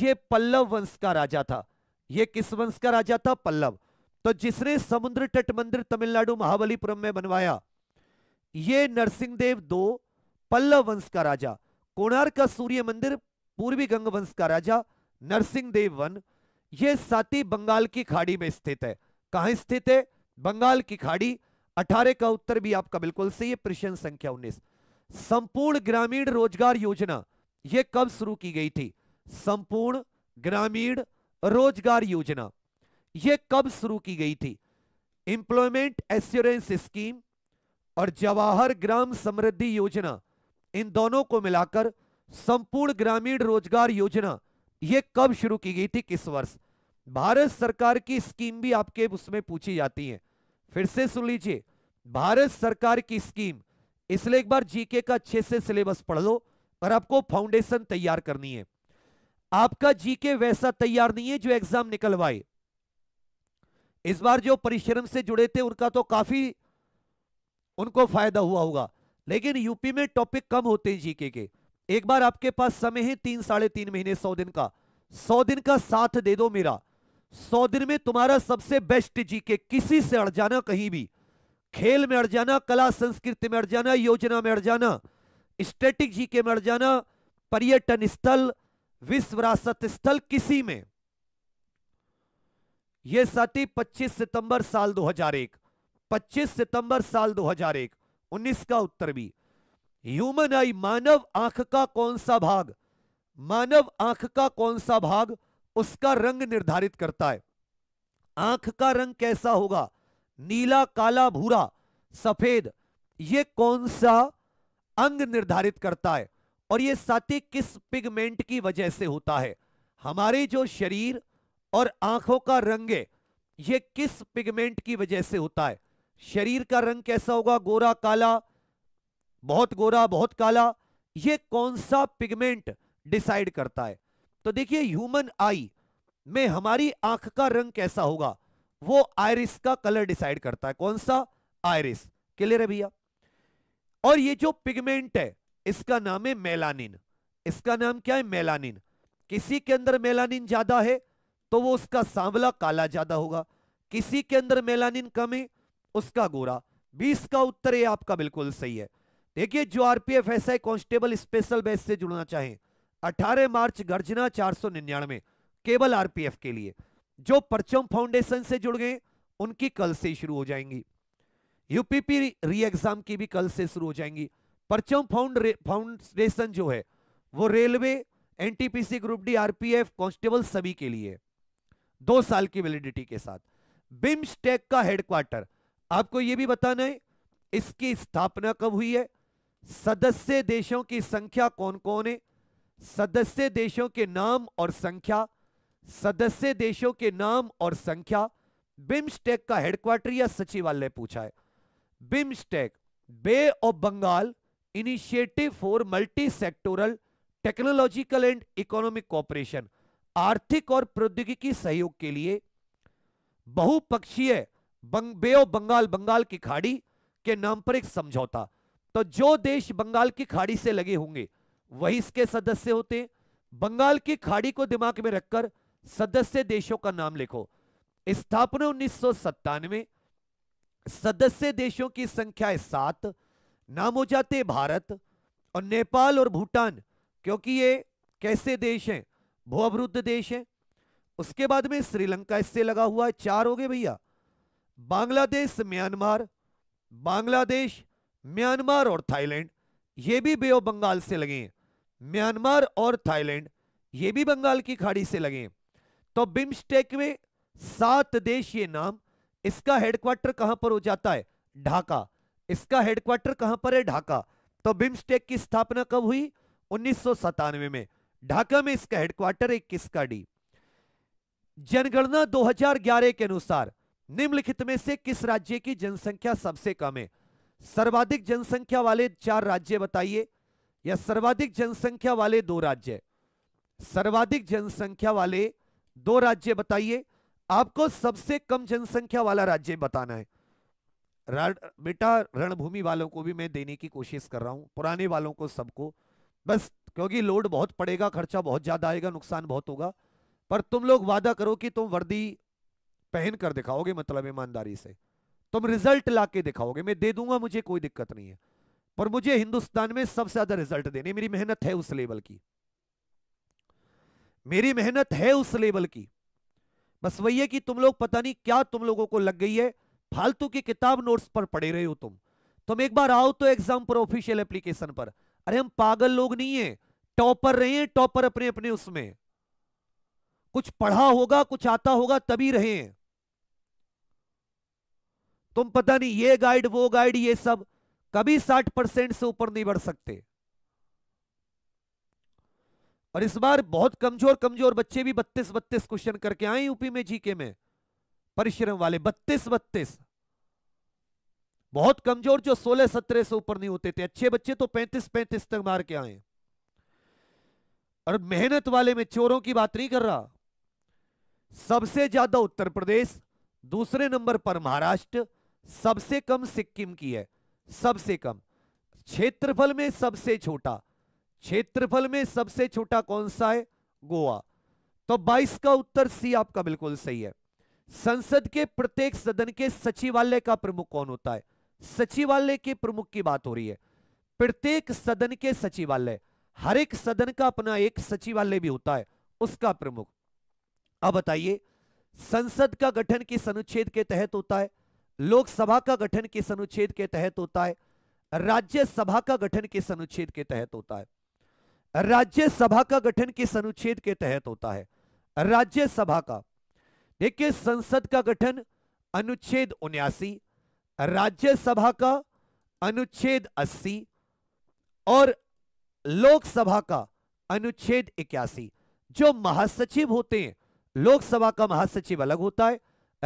ये पल्लव वंश का राजा था ये किस वंश का राजा था पल्लव तो जिसने समुद्र तट मंदिर तमिलनाडु महाबलीपुरम में बनवाया ये नरसिंहदेव दो पल्लव वंश का राजा कोणार का सूर्य मंदिर पूर्वी गंग वंश का राजा नरसिंहदेव वन ये साथी बंगाल की खाड़ी में स्थित है कहा स्थित है बंगाल की खाड़ी अठारह का उत्तर भी आपका बिल्कुल सही है प्रश्न संख्या उन्नीस संपूर्ण ग्रामीण रोजगार योजना यह कब शुरू की गई थी संपूर्ण ग्रामीण रोजगार योजना यह कब शुरू की गई थी एम्प्लॉयमेंट एश्योरेंस स्कीम और जवाहर ग्राम समृद्धि योजना इन दोनों को मिलाकर संपूर्ण ग्रामीण रोजगार योजना यह कब शुरू की गई थी किस वर्ष भारत सरकार की स्कीम भी आपके उसमें पूछी जाती है फिर से सुन लीजिए भारत सरकार की स्कीम इसलिए एक बार जीके का अच्छे से सिलेबस पढ़ लो और आपको फाउंडेशन तैयार करनी है आपका जीके वैसा तैयार नहीं है जो एग्जाम निकलवाए इस बार जो परिश्रम से जुड़े थे उनका तो काफी उनको फायदा हुआ होगा लेकिन यूपी में टॉपिक कम होते हैं जीके के एक बार आपके पास समय है तीन साढ़े तीन महीने सौ दिन का सौ दिन का साथ दे दो मेरा सौ दिन में तुम्हारा सबसे बेस्ट जीके किसी से अड़ जाना कहीं भी खेल में अड़ जाना कला संस्कृति में अड़ जाना योजना में अड़ जाना स्टेटिक जीके में अड़ जाना पर्यटन स्थल विश्व विरासत स्थल किसी में यह साथी 25 सितंबर साल 2001 25 सितंबर साल 2001 19 का उत्तर भी ह्यूमन आई मानव आंख का कौन सा भाग मानव आंख का कौन सा भाग उसका रंग निर्धारित करता है आंख का रंग कैसा होगा नीला काला भूरा सफेद ये कौन सा अंग निर्धारित करता है और ये साथी किस पिगमेंट की वजह से होता है हमारे जो शरीर और आंखों का रंग है ये किस पिगमेंट की वजह से होता है शरीर का रंग कैसा होगा गोरा काला बहुत गोरा बहुत काला ये कौन सा पिगमेंट डिसाइड करता है तो देखिए ह्यूमन आई में हमारी आंख का रंग कैसा होगा वो आयरिस का कलर डिसाइड करता है कौन सा आयरिस क्लियर है भैया और ये जो पिगमेंट है इसका नाम है मेलानिन इसका नाम क्या है मेलानिन किसी के अंदर मेलानिन ज्यादा है तो वो उसका सांवला काला ज्यादा होगा किसी के अंदर मेलानिन कम है उसका गोरा बीस का उत्तर ये आपका बिल्कुल सही है देखिए जो RPF S I constable special batch से जुड़ना चाहे 18 मार्च गर्जना चार केवल आरपीएफ के लिए जो परचम फाउंडेशन से जुड़ गए उनकी कल से शुरू हो जाएंगी यूपीपी री एग्जाम की भी कल से शुरू हो जाएंगी परचम फाउंड फाउंडेशन जो है वो railway NTPC group D RPF constable सभी के लिए दो साल की वैलिडिटी के साथ बिम्सटेक का हेडक्वार्टर आपको यह भी बताना है इसकी स्थापना कब हुई है सदस्य देशों की संख्या कौन कौन है सदस्य देशों के नाम और संख्या सदस्य देशों के नाम और संख्या बिम्स्टेक का हेडक्वार्टर या सचिवालय पूछा है BIMSTEC bay of Bengal initiative for multi sectoral technological and economic cooperation आर्थिक और प्रौद्योगिकी सहयोग के लिए बहुपक्षीय बंग, बे ऑफ बंगाल बंगाल की खाड़ी के नाम पर एक समझौता तो जो देश बंगाल की खाड़ी से लगे होंगे वही इसके सदस्य होते हैं बंगाल की खाड़ी को दिमाग में रखकर सदस्य देशों का नाम लिखो स्थापना उन्नीस सदस्य देशों की संख्या सात नाम हो जाते भारत और नेपाल और भूटान क्योंकि ये कैसे देश हैं अवरुद्ध देश हैं उसके बाद में श्रीलंका इससे लगा हुआ है चार हो गए भैया बांग्लादेश म्यांमार बांग्लादेश म्यांमार और थाईलैंड ये भी बे बंगाल से लगे हैं म्यांमार और थाईलैंड ये भी बंगाल की खाड़ी से लगे हैं तो बिम्स्टेक में सात देश ये नाम इसका हेडक्वार्टर कहां पर हो जाता है ढाका इसका हेडक्वार्टर कहां पर है ढाका तो बिम्स्टेक की स्थापना कब हुई उन्नीस में ढाका में इसका हेडक्वार्टर है किसका डी जनगणना 2011 के अनुसार निम्नलिखित में से किस राज्य की जनसंख्या सबसे कम है सर्वाधिक जनसंख्या वाले चार राज्य बताइए या सर्वाधिक जनसंख्या वाले दो राज्य सर्वाधिक जनसंख्या वाले दो राज्य बताइए आपको सबसे कम जनसंख्या वाला राज्य बताना है बेटा रणभूमि वालों को भी मैं देने की कोशिश कर रहा हूं पुराने वालों को सबको बस क्योंकि लोड बहुत पड़ेगा खर्चा बहुत ज्यादा आएगा नुकसान बहुत होगा पर तुम लोग वादा करो कि तुम वर्दी पहन कर दिखाओगे मतलब ईमानदारी से तुम रिजल्ट ला के दिखाओगे मैं दे दूंगा मुझे कोई दिक्कत नहीं है पर मुझे हिंदुस्तान में सबसे ज्यादा रिजल्ट देने मेरी मेहनत है उस लेवल की मेरी मेहनत है उस लेवल की बस वही है कि तुम लोग पता नहीं क्या तुम लोगों को लग गई है फालतू की किताब नोट्स पर पढ़े रहे हो तुम तुम एक बार आओ तो एग्जाम पर ऑफिशियल एप्लीकेशन पर अरे हम पागल लोग नहीं है टॉपर रहे हैं टॉपर अपने अपने उसमें कुछ पढ़ा होगा कुछ आता होगा तभी रहे हैं तुम पता नहीं ये गाइड वो गाइड ये सब कभी साठ परसेंट से ऊपर नहीं बढ़ सकते और इस बार बहुत कमजोर कमजोर बच्चे भी बत्तीस बत्तीस क्वेश्चन करके आए यूपी में जीके में परिश्रम वाले बत्तीस बत्तीस बहुत कमजोर जो सोलह सत्रह से ऊपर नहीं होते थे अच्छे बच्चे तो पैंतीस पैंतीस तक मार के आए और मेहनत वाले में चोरों की बात नहीं कर रहा सबसे ज्यादा उत्तर प्रदेश दूसरे नंबर पर महाराष्ट्र सबसे कम सिक्किम की है सबसे कम क्षेत्रफल में सबसे छोटा क्षेत्रफल में सबसे छोटा कौन सा है गोवा तो 22 का उत्तर सी आपका बिल्कुल सही है संसद के प्रत्येक सदन के सचिवालय का प्रमुख कौन होता है सचिवालय के प्रमुख की बात हो रही है प्रत्येक सदन के सचिवालय हर एक सदन का अपना एक सचिवालय भी होता है उसका प्रमुख अब बताइए संसद का गठन किस अनुच्छेद के तहत होता है लोकसभा का गठन किस अनुच्छेद के तहत होता है राज्यसभा का गठन किस अनुच्छेद के तहत होता है राज्यसभा का गठन किस अनुच्छेद के तहत होता है राज्यसभा का देखिए संसद का गठन अनुच्छेद उन्यासी राज्यसभा का अनुच्छेद 80 और लोकसभा का अनुच्छेद इक्यासी जो महासचिव होते हैं लोकसभा का महासचिव अलग होता है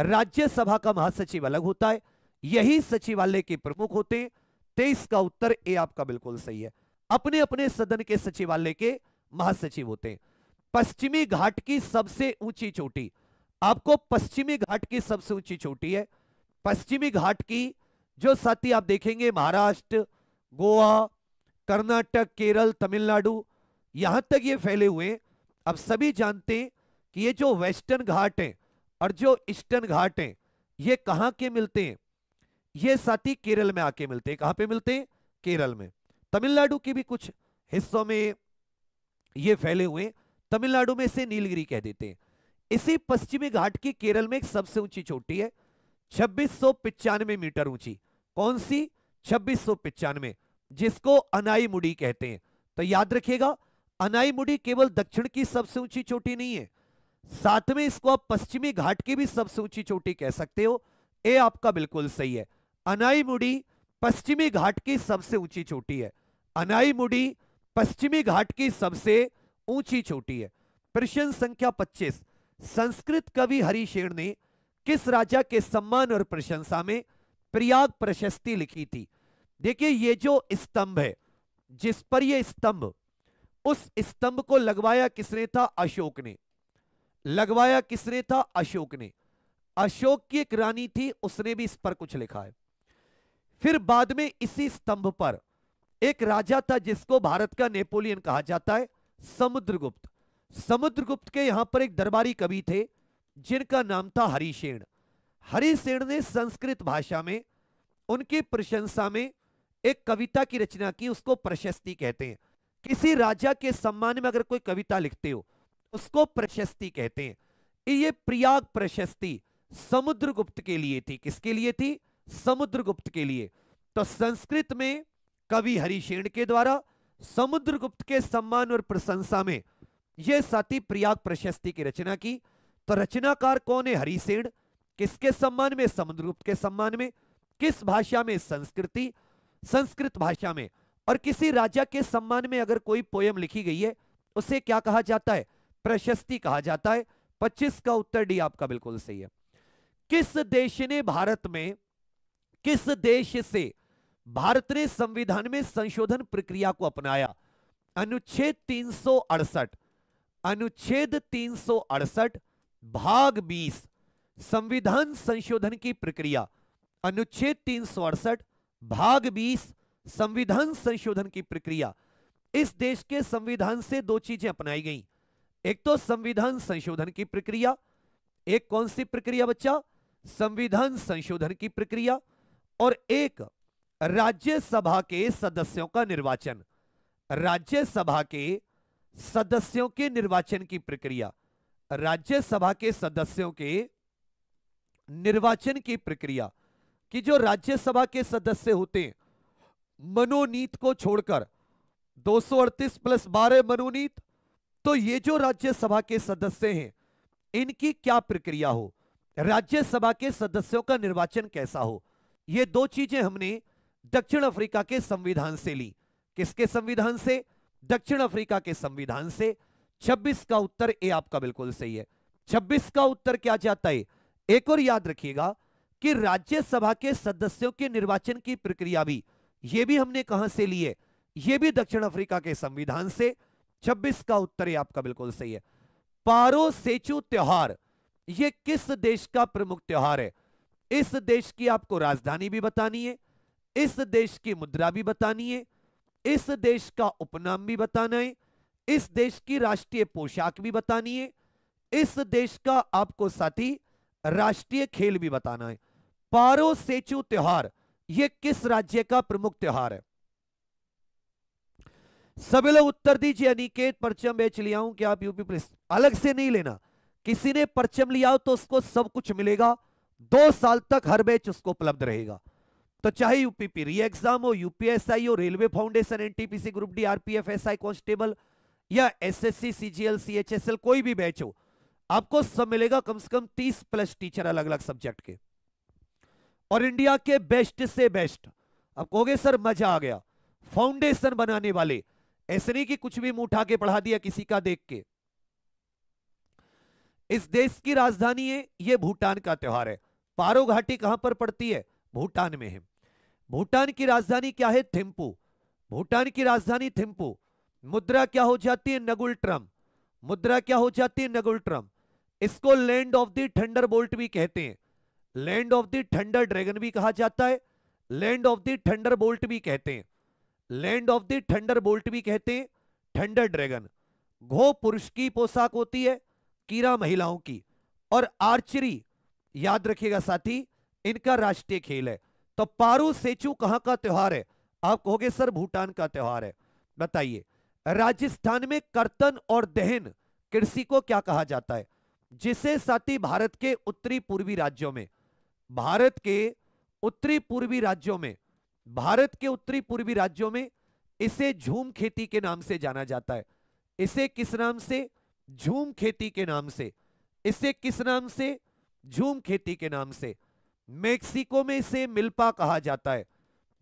राज्यसभा का महासचिव अलग होता है यही सचिवालय के प्रमुख होते हैं तेईस का उत्तर ए आपका बिल्कुल सही है अपने अपने सदन के सचिवालय के महासचिव होते हैं पश्चिमी घाट की सबसे ऊंची चोटी आपको पश्चिमी घाट की सबसे ऊंची चोटी है पश्चिमी घाट की जो साथी आप देखेंगे महाराष्ट्र गोवा कर्नाटक केरल तमिलनाडु यहां तक ये फैले हुए अब सभी जानते हैं कि ये जो वेस्टर्न घाट है और जो ईस्टर्न घाट है ये कहां के मिलते हैं ये साथी केरल में आके मिलते हैं कहां पे मिलते हैं केरल में तमिलनाडु के भी कुछ हिस्सों में ये फैले हुए तमिलनाडु में इसे नीलगिरी कह देते हैं इसी पश्चिमी घाट की केरल में एक सबसे ऊंची चोटी है छब्बीस मीटर ऊंची कौन सी छब्बीस जिसको अनाईमुडी कहते हैं तो याद रखिएगा अनाईमुडी केवल दक्षिण की सबसे ऊंची चोटी नहीं है साथ में इसको आप पश्चिमी घाट की भी सबसे ऊंची चोटी कह सकते हो ये आपका बिल्कुल सही है अनाईमुडी पश्चिमी घाट की सबसे ऊंची चोटी है अनाईमुडी पश्चिमी घाट की सबसे ऊंची चोटी है प्रश्न संख्या 25 संस्कृत कवि हरिशेण ने किस राजा के सम्मान और प्रशंसा में प्रयाग प्रशस्ति लिखी थी देखिए ये जो स्तंभ है जिस पर यह स्तंभ उस स्तंभ को लगवाया किसने था अशोक ने लगवाया किसने था अशोक ने अशोक की एक रानी थी उसने भी इस पर कुछ लिखा है फिर बाद में इसी स्तंभ पर एक राजा था जिसको भारत का नेपोलियन कहा जाता है समुद्रगुप्त समुद्रगुप्त के यहां पर एक दरबारी कवि थे जिनका नाम था हरिशेण हरिशेण ने संस्कृत भाषा में उनकी प्रशंसा में एक कविता की रचना की उसको प्रशस्ति कहते हैं किसी राजा के सम्मान में अगर कोई कविता लिखते हो उसको प्रशस्ति कहते हैं ये प्रयाग प्रशस्ति समुद्रगुप्त के लिए थी किसके लिए थी समुद्रगुप्त के लिए तो संस्कृत में कवि हरिशेण के द्वारा समुद्रगुप्त के सम्मान और प्रशंसा में यह साथी प्रयाग प्रशस्ति की रचना की तो रचनाकार कौन है हरिसेण किसके सम्मान में समुद्रगुप्त के सम्मान में किस भाषा में संस्कृति संस्कृत भाषा में और किसी राजा के सम्मान में अगर कोई पोयम लिखी गई है उसे क्या कहा जाता है प्रशस्ति कहा जाता है 25 का उत्तर डी आपका बिल्कुल सही है किस देश ने भारत में किस देश से भारत ने संविधान में संशोधन प्रक्रिया को अपनाया अनुच्छेद तीन अनुच्छेद तीन भाग 20 संविधान संशोधन की प्रक्रिया अनुच्छेद तीन भाग 20 संविधान संशोधन की प्रक्रिया इस देश के संविधान से दो चीजें अपनाई गई एक तो संविधान संशोधन की प्रक्रिया एक कौन सी प्रक्रिया बच्चा संविधान संशोधन की प्रक्रिया और एक राज्यसभा के सदस्यों का निर्वाचन राज्यसभा के सदस्यों के निर्वाचन की प्रक्रिया राज्यसभा के सदस्यों के निर्वाचन की प्रक्रिया कि जो राज्यसभा के सदस्य होते हैं मनोनीत को छोड़कर 238 प्लस 12 मनोनीत तो ये जो राज्यसभा के सदस्य हैं इनकी क्या प्रक्रिया हो राज्यसभा के सदस्यों का निर्वाचन कैसा हो ये दो चीजें हमने दक्षिण अफ्रीका के संविधान से ली किसके संविधान से दक्षिण अफ्रीका के संविधान से 26 का उत्तर ए आपका बिल्कुल सही है 26 का उत्तर क्या जाता है एक और याद रखिएगा कि राज्यसभा के सदस्यों के निर्वाचन की प्रक्रिया भी यह भी हमने कहां से ली है यह भी दक्षिण अफ्रीका के संविधान से 26 का उत्तर है आपका बिल्कुल सही है पारो सेचू त्योहार यह किस देश का प्रमुख त्योहार है इस देश की आपको राजधानी भी बतानी है इस देश की मुद्रा भी बतानी है इस देश का उपनाम भी बताना है इस देश की राष्ट्रीय पोशाक भी बतानी है इस देश का आपको साथी राष्ट्रीय खेल भी बताना है पारो सेचु त्योहार यह किस राज्य का प्रमुख त्योहार है सभी लोग उत्तर दीजिए अनिकेत परचम बेच लिया हूं कि आप यूपी पुलिस अलग से नहीं लेना किसी ने परचम लिया हो तो उसको सब कुछ मिलेगा दो साल तक हर बैच उसको उपलब्ध रहेगा तो चाहे यूपीपी री एग्जाम हो यूपीएसआई हो railway foundation NTPC group D RPF SI constable या एसएससी सीजीएल सीएचएसएल कोई भी बैच हो आपको सब मिलेगा कम से कम तीस प्लस टीचर अलग अलग सब्जेक्ट के और इंडिया के बेस्ट से बेस्ट अब कहोगे सर मजा आ गया फाउंडेशन बनाने वाले ऐसे नहीं कि कुछ भी मुंह उठा के पढ़ा दिया किसी का देख के इस देश की राजधानी है यह भूटान का त्योहार है पारो घाटी कहां पर पड़ती है भूटान में है भूटान की राजधानी क्या है थिम्पू भूटान की राजधानी थिम्पू मुद्रा क्या हो जाती है नगुल ट्रम मुद्रा क्या हो जाती है नगुल ट्रम इसको land of the thunderbolt भी कहते हैं land of the thunder dragon भी कहा जाता है land of the thunderbolt भी कहते हैं land of the thunderbolt भी कहते हैं थंडर ड्रैगन घो पुरुष की पोशाक होती है कीरा महिलाओं की और आर्चरी याद रखिएगा साथी इनका राष्ट्रीय खेल है तो पारू सेचू कहां का त्यौहार है आप कहोगे सर भूटान का त्यौहार है बताइए राजस्थान में कर्तन और दहन कृषि को क्या कहा जाता है जिसे साथी भारत के उत्तरी पूर्वी राज्यों में भारत के उत्तरी पूर्वी राज्यों में भारत के उत्तरी पूर्वी राज्यों में इसे झूम खेती के नाम से जाना जाता है इसे किस नाम से झूम खेती के नाम से इसे किस नाम से झूम खेती के नाम से मेक्सिको में इसे मिल्पा कहा जाता है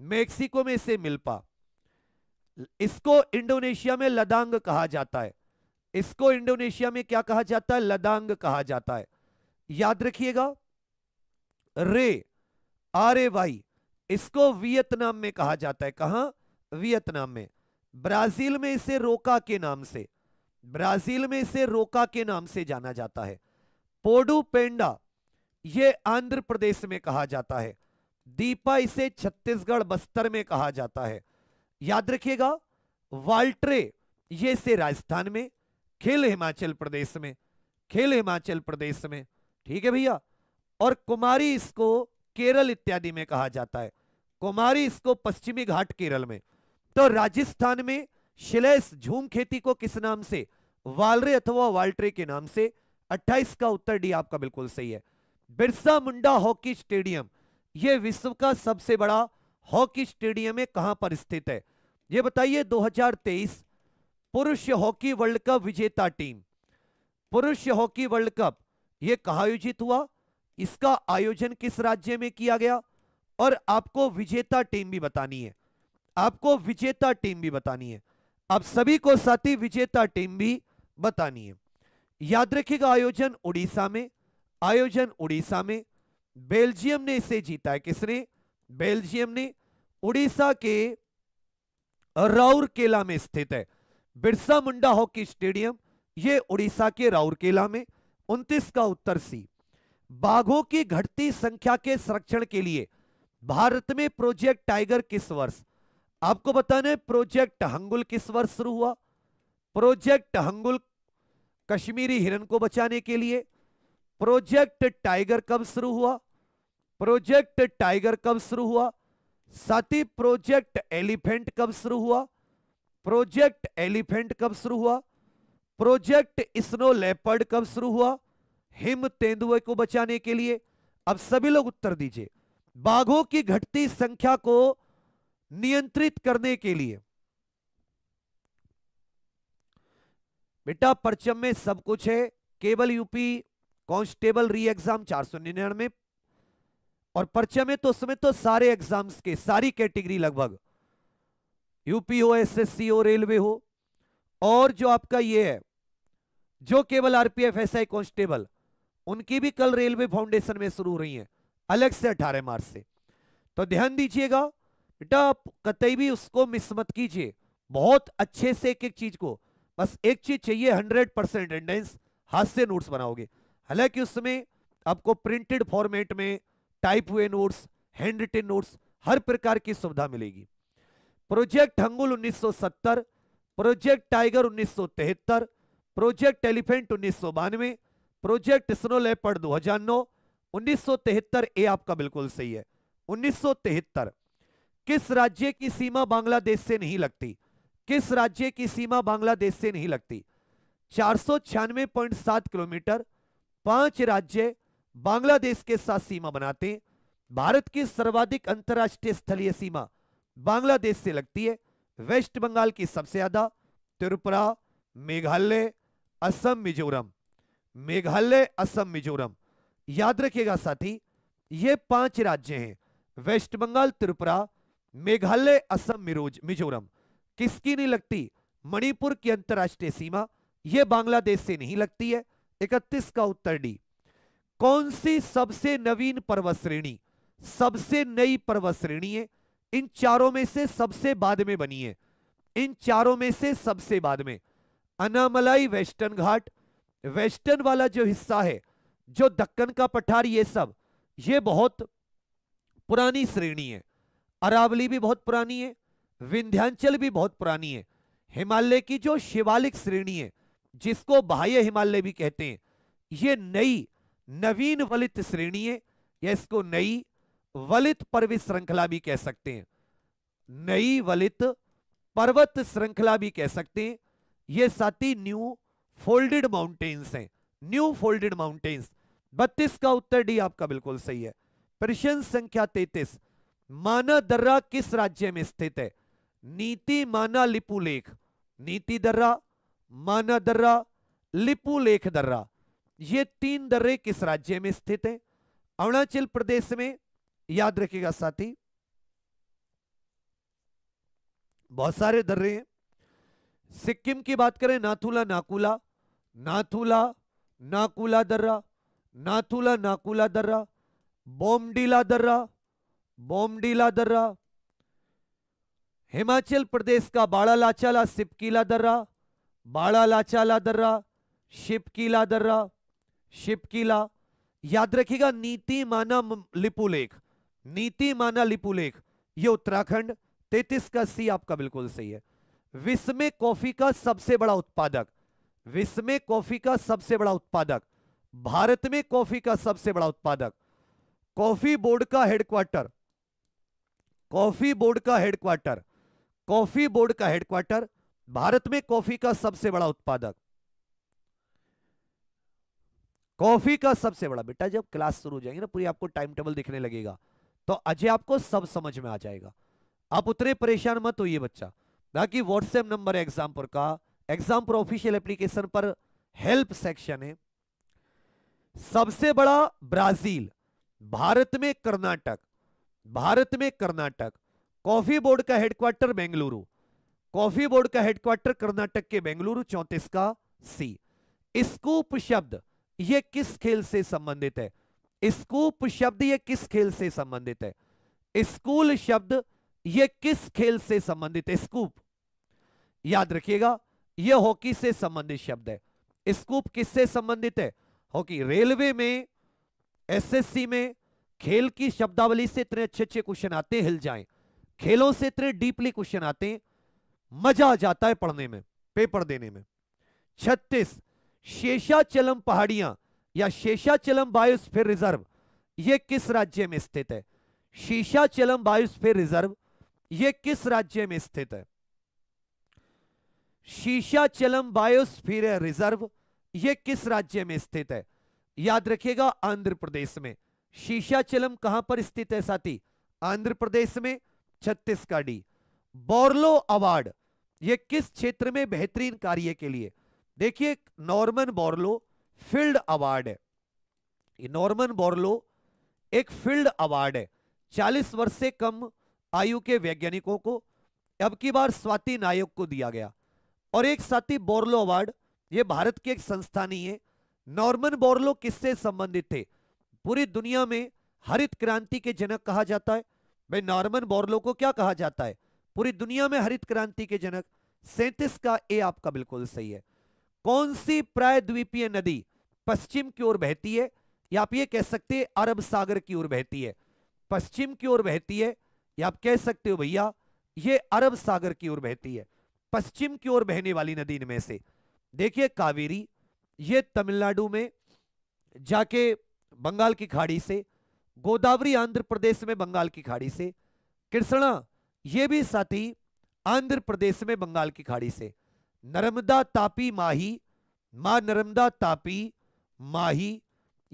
मेक्सिको में इसे मिल्पा इसको इंडोनेशिया में लदांग कहा जाता है इसको इंडोनेशिया में क्या कहा जाता है लदांग कहा जाता है याद रखिएगा रे आर ए वाई इसको वियतनाम में कहा जाता है कहा वियतनाम में ब्राजील में इसे रोका के नाम से ब्राजील में इसे रोका के नाम से जाना जाता है पोडू पेंडा ये आंध्र प्रदेश में कहा जाता है दीपा इसे छत्तीसगढ़ बस्तर में कहा जाता है याद रखिएगा वाल्ट्रे ये से राजस्थान में खेल हिमाचल प्रदेश में खेल हिमाचल प्रदेश में ठीक है भैया और कुमारी इसको केरल इत्यादि में कहा जाता है कुमारी इसको पश्चिमी घाट केरल में तो राजस्थान में शिलेस झूम खेती को किस नाम से वालरे अथवा वाल्ट्रे के नाम से 28 का उत्तर डी आपका बिल्कुल सही है बिरसा मुंडा हॉकी स्टेडियम यह विश्व का सबसे बड़ा हॉकी स्टेडियम है कहां पर स्थित है यह बताइए 2023 पुरुष हॉकी वर्ल्ड कप विजेता टीम पुरुष हॉकी वर्ल्ड कप यह कहां आयोजित हुआ इसका आयोजन किस राज्य में किया गया और आपको विजेता टीम भी बतानी है आपको विजेता टीम भी बतानी है आप सभी को साथी विजेता टीम भी बतानी है याद रखिएगा आयोजन उड़ीसा में आयोजन उड़ीसा में बेल्जियम ने इसे जीता है किसने बेल्जियम ने उड़ीसा के राउरकेला में स्थित है बिरसा मुंडा हॉकी स्टेडियम ये उड़ीसा के राउरकेला में उन्तीस का उत्तर सी बाघों की घटती संख्या के संरक्षण के लिए भारत में प्रोजेक्ट टाइगर किस वर्ष आपको बताना है प्रोजेक्ट हंगुल किस वर्ष शुरू हुआ प्रोजेक्ट हंगुल कश्मीरी हिरन को बचाने के लिए प्रोजेक्ट टाइगर कब शुरू हुआ प्रोजेक्ट टाइगर कब शुरू हुआ साथ ही प्रोजेक्ट एलिफेंट कब शुरू हुआ प्रोजेक्ट एलिफेंट कब शुरू हुआ प्रोजेक्ट स्नो लेपर्ड कब शुरू हुआ हिम तेंदुए को बचाने के लिए अब सभी लोग उत्तर दीजिए बाघों की घटती संख्या को नियंत्रित करने के लिए बेटा परचम में सब कुछ है केवल यूपी कांस्टेबल री एग्जाम चार सौ निन्यानवे और पर्चे में तो समय तो सारे एग्जाम्स के सारी कैटेगरी लगभग यूपी हो एसएससी हो रेलवे हो और जो आपका ये है जो केवल आरपीएफ एसआई कांस्टेबल उनकी भी कल रेलवे फाउंडेशन में शुरू हो रही है अलग से अठारह मार्च से तो ध्यान दीजिएगा बेटा आप कतई भी उसको मिस मत कीजिए बहुत अच्छे से एक एक चीज को बस एक चीज चाहिए हंड्रेड परसेंट अटेंडेंस हाथ से नोट्स बनाओगे हालांकि उसमें आपको प्रिंटेड फॉर्मेट में टाइप हुए नोट्स हैंड रिटेन नोट्स हर प्रकार की सुविधा मिलेगी project Hangul 1970 project tiger 1973 project elephant उन्नीस प्रोजेक्ट स्नो लेपर्ड दो हजार नौ उन्नीस ए आपका बिल्कुल सही है उन्नीस किस राज्य की सीमा बांग्लादेश से नहीं लगती किस राज्य की सीमा बांग्लादेश से नहीं लगती चार किलोमीटर पांच राज्य बांग्लादेश के साथ सीमा बनाते हैं भारत की सर्वाधिक अंतरराष्ट्रीय स्थलीय सीमा बांग्लादेश से लगती है वेस्ट बंगाल की सबसे ज्यादा त्रिपुरा मेघालय असम मिजोरम मेघालय असम मिजोरम याद रखिएगा साथी ये पांच राज्य हैं वेस्ट बंगाल त्रिपुरा मेघालय असम मिरोज मिजोरम किसकी नहीं लगती मणिपुर की अंतरराष्ट्रीय सीमा यह बांग्लादेश से नहीं लगती है इकतीस का उत्तर डी कौन सी सबसे नवीन पर्वत श्रेणी सबसे नई पर्वत श्रेणी है इन चारों में से सबसे बाद में बनी है इन चारों में से सबसे बाद में अनामलाई वेस्टर्न घाट वेस्टर्न वाला जो हिस्सा है जो दक्कन का पठार ये सब ये बहुत पुरानी श्रेणी है अरावली भी बहुत पुरानी है विंध्यांचल भी बहुत पुरानी है हिमालय की जो शिवालिक श्रेणी है जिसको बाह्य हिमालय भी कहते हैं ये नई नवीन वलित श्रेणी है या इसको नई वलित पर्वत श्रृंखला भी कह सकते हैं नई वलित पर्वत श्रृंखला भी कह सकते हैं ये साथी न्यू फोल्डेड माउंटेन्स हैं न्यू फोल्डेड माउंटेन्स बत्तीस का उत्तर डी आपका बिल्कुल सही है प्रश्न संख्या तैतीस माना दर्रा किस राज्य में स्थित है नीति माना लिपुलेख नीति दर्रा माना दर्रा लिपू लेख दर्रा ये तीन दर्रे किस राज्य में स्थित है अरुणाचल प्रदेश में याद रखिएगा साथी बहुत सारे दर्रे हैं सिक्किम की बात करें नाथुला नाकुला नाथुला नाकुला दर्रा नाथुला नाकुला दर्रा बोमडीला दर्रा बोमडीला दर्रा हिमाचल प्रदेश का बाड़ा लाचाला सिपकीला दर्रा बाड़ा लाचाला दर्रा शिप किला दर्रा शिप किला याद रखिएगा नीति माना लिपुलेख नीति माना लिपुलेख ये उत्तराखंड तेतीस का सी आपका बिल्कुल सही है विश्व में कॉफी का सबसे बड़ा उत्पादक विश्व में कॉफी का सबसे बड़ा उत्पादक भारत में कॉफी का सबसे बड़ा उत्पादक कॉफी बोर्ड का हेडक्वार्टर कॉफी बोर्ड का हेडक्वार्टर कॉफी बोर्ड का हेडक्वार्टर भारत में कॉफी का सबसे बड़ा उत्पादक कॉफी का सबसे बड़ा बेटा जब क्लास शुरू हो जाएगी ना पूरी आपको टाइम टेबल दिखने लगेगा तो अजय आपको सब समझ में आ जाएगा आप उतने परेशान मत होइए बच्चा बाकी व्हाट्सएप नंबर है एग्जाम का एग्जाम ऑफिशियल एप्लीकेशन पर हेल्प सेक्शन है सबसे बड़ा ब्राजील भारत में कर्नाटक भारत में कर्नाटक कॉफी बोर्ड का हेडक्वार्टर बेंगलुरु कॉफी बोर्ड का हेडक्वार्टर कर्नाटक के बेंगलुरु चौंतीस का सी स्कूप शब्द यह किस खेल से संबंधित है स्कूप शब्द ये किस खेल से संबंधित है स्कूल शब्द ये किस खेल से संबंधित है स्कूप याद रखिएगा यह हॉकी से संबंधित शब्द है स्कूप किससे संबंधित है हॉकी रेलवे में एसएससी में खेल की शब्दावली से इतने अच्छे अच्छे क्वेश्चन आते हिल जाएं खेलों से इतने डीपली क्वेश्चन आते हैं मजा आ जाता है पढ़ने में पेपर देने में छत्तीस शेषाचलम पहाड़ियां या शेषाचलम बायोस्फीयर रिजर्व यह किस राज्य में स्थित है शीशाचलम बायोस्फीयर रिजर्व यह किस राज्य में स्थित है शीशाचलम बायोस्फीयर रिजर्व यह किस राज्य में स्थित है याद रखिएगा आंध्र प्रदेश में शीशाचलम कहां पर स्थित है साथी आंध्र प्रदेश में छत्तीसगढ़ी बोर्लो अवार्ड ये किस क्षेत्र में बेहतरीन कार्य के लिए देखिए नॉर्मन बोर्लो फील्ड अवार्ड है नॉर्मन बोर्लो एक फील्ड अवार्ड है 40 वर्ष से कम आयु के वैज्ञानिकों को अब की बार स्वाति नायक को दिया गया और एक साथी बोर्लो अवार्ड ये भारत की एक संस्थानी है नॉर्मन बोर्लो किससे संबंधित थे पूरी दुनिया में हरित क्रांति के जनक कहा जाता है भाई नॉर्मन बोर्लो को क्या कहा जाता है पूरी दुनिया में हरित क्रांति के जनक सैतीस का ए आपका बिल्कुल सही है कौन सी प्रायद्वीपीय नदी पश्चिम की ओर बहती है या आप ये कह सकते हैं अरब सागर की ओर बहती है पश्चिम की ओर बहती है या आप कह सकते हो भैया ये अरब सागर की ओर बहती है पश्चिम की ओर बहने वाली नदी इनमें से देखिए कावेरी ये तमिलनाडु में जाके बंगाल की खाड़ी से गोदावरी आंध्र प्रदेश में बंगाल की खाड़ी से कृष्णा ये भी साथी आंध्र प्रदेश में बंगाल की खाड़ी से नर्मदा तापी माही मां नर्मदा तापी माही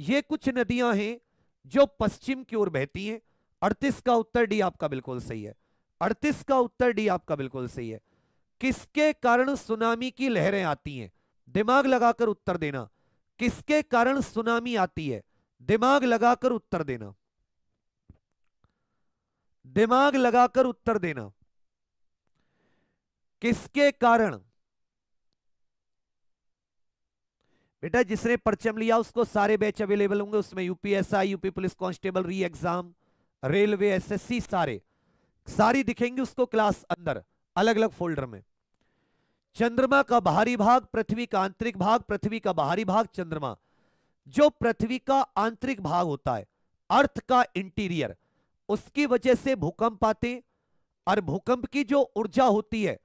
ये कुछ नदियां हैं जो पश्चिम की ओर बहती हैं अड़तीस का उत्तर डी आपका बिल्कुल सही है अड़तीस का उत्तर डी आपका बिल्कुल सही है किसके कारण सुनामी की लहरें आती हैं दिमाग लगाकर उत्तर देना किसके कारण सुनामी आती है दिमाग लगाकर उत्तर देना दिमाग लगाकर उत्तर देना किसके कारण बेटा जिसने परचम लिया उसको सारे बैच अवेलेबल होंगे उसमें UPSI UP police constable re exam railway SSC सारे सारी दिखेंगी उसको क्लास अंदर अलग अलग फोल्डर में चंद्रमा का बाहरी भाग पृथ्वी का आंतरिक भाग पृथ्वी का बाहरी भाग चंद्रमा जो पृथ्वी का आंतरिक भाग होता है अर्थ का इंटीरियर उसकी वजह से भूकंप आते और भूकंप की जो ऊर्जा होती है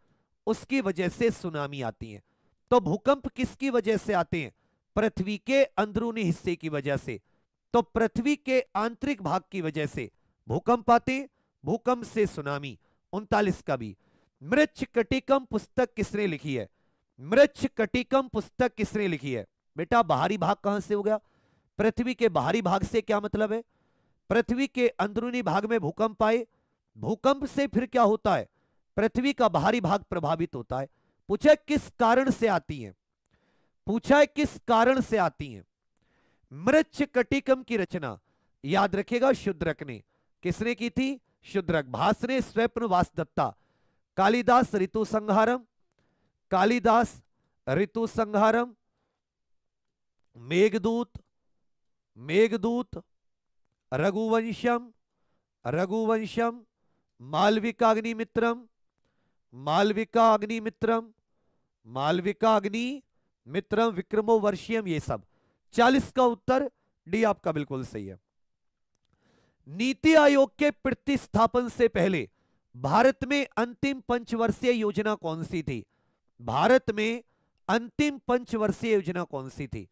उसकी वजह से सुनामी आती है तो भूकंप किसकी वजह से आते हैं पृथ्वी के अंदरूनी हिस्से की वजह से तो पृथ्वी के आंतरिक भाग की वजह से भूकंप आते भूकंप से सुनामी उनतालीस का भी मृक्ष कटिकम पुस्तक किसने लिखी है मृक्ष कटिकम पुस्तक किसने लिखी है बेटा बाहरी भाग कहां से हो गया पृथ्वी के बाहरी भाग से क्या मतलब है पृथ्वी के अंदरूनी भाग में भूकंप आए भूकंप से फिर क्या होता है पृथ्वी का बाहरी भाग प्रभावित होता है पूछा किस कारण से आती है पूछा है किस कारण से आती है मृच कटिकम की रचना याद रखेगा शुद्रक ने किसने की थी शुद्रक भास ने स्वप्न वासदत्ता कालिदास ऋतु संहारम कालिदास ऋतु संहारम मेघदूत मेघदूत रघुवंशम रघुवंशम मालविका अग्निमित्रम मालविका अग्निमित्रम मालविका अग्नि मित्रम विक्रमो वर्षियम ये सब चालीस का उत्तर डी आपका बिल्कुल सही है नीति आयोग के प्रतिस्थापन से पहले भारत में अंतिम पंचवर्षीय योजना कौन सी थी भारत में अंतिम पंचवर्षीय योजना कौन सी थी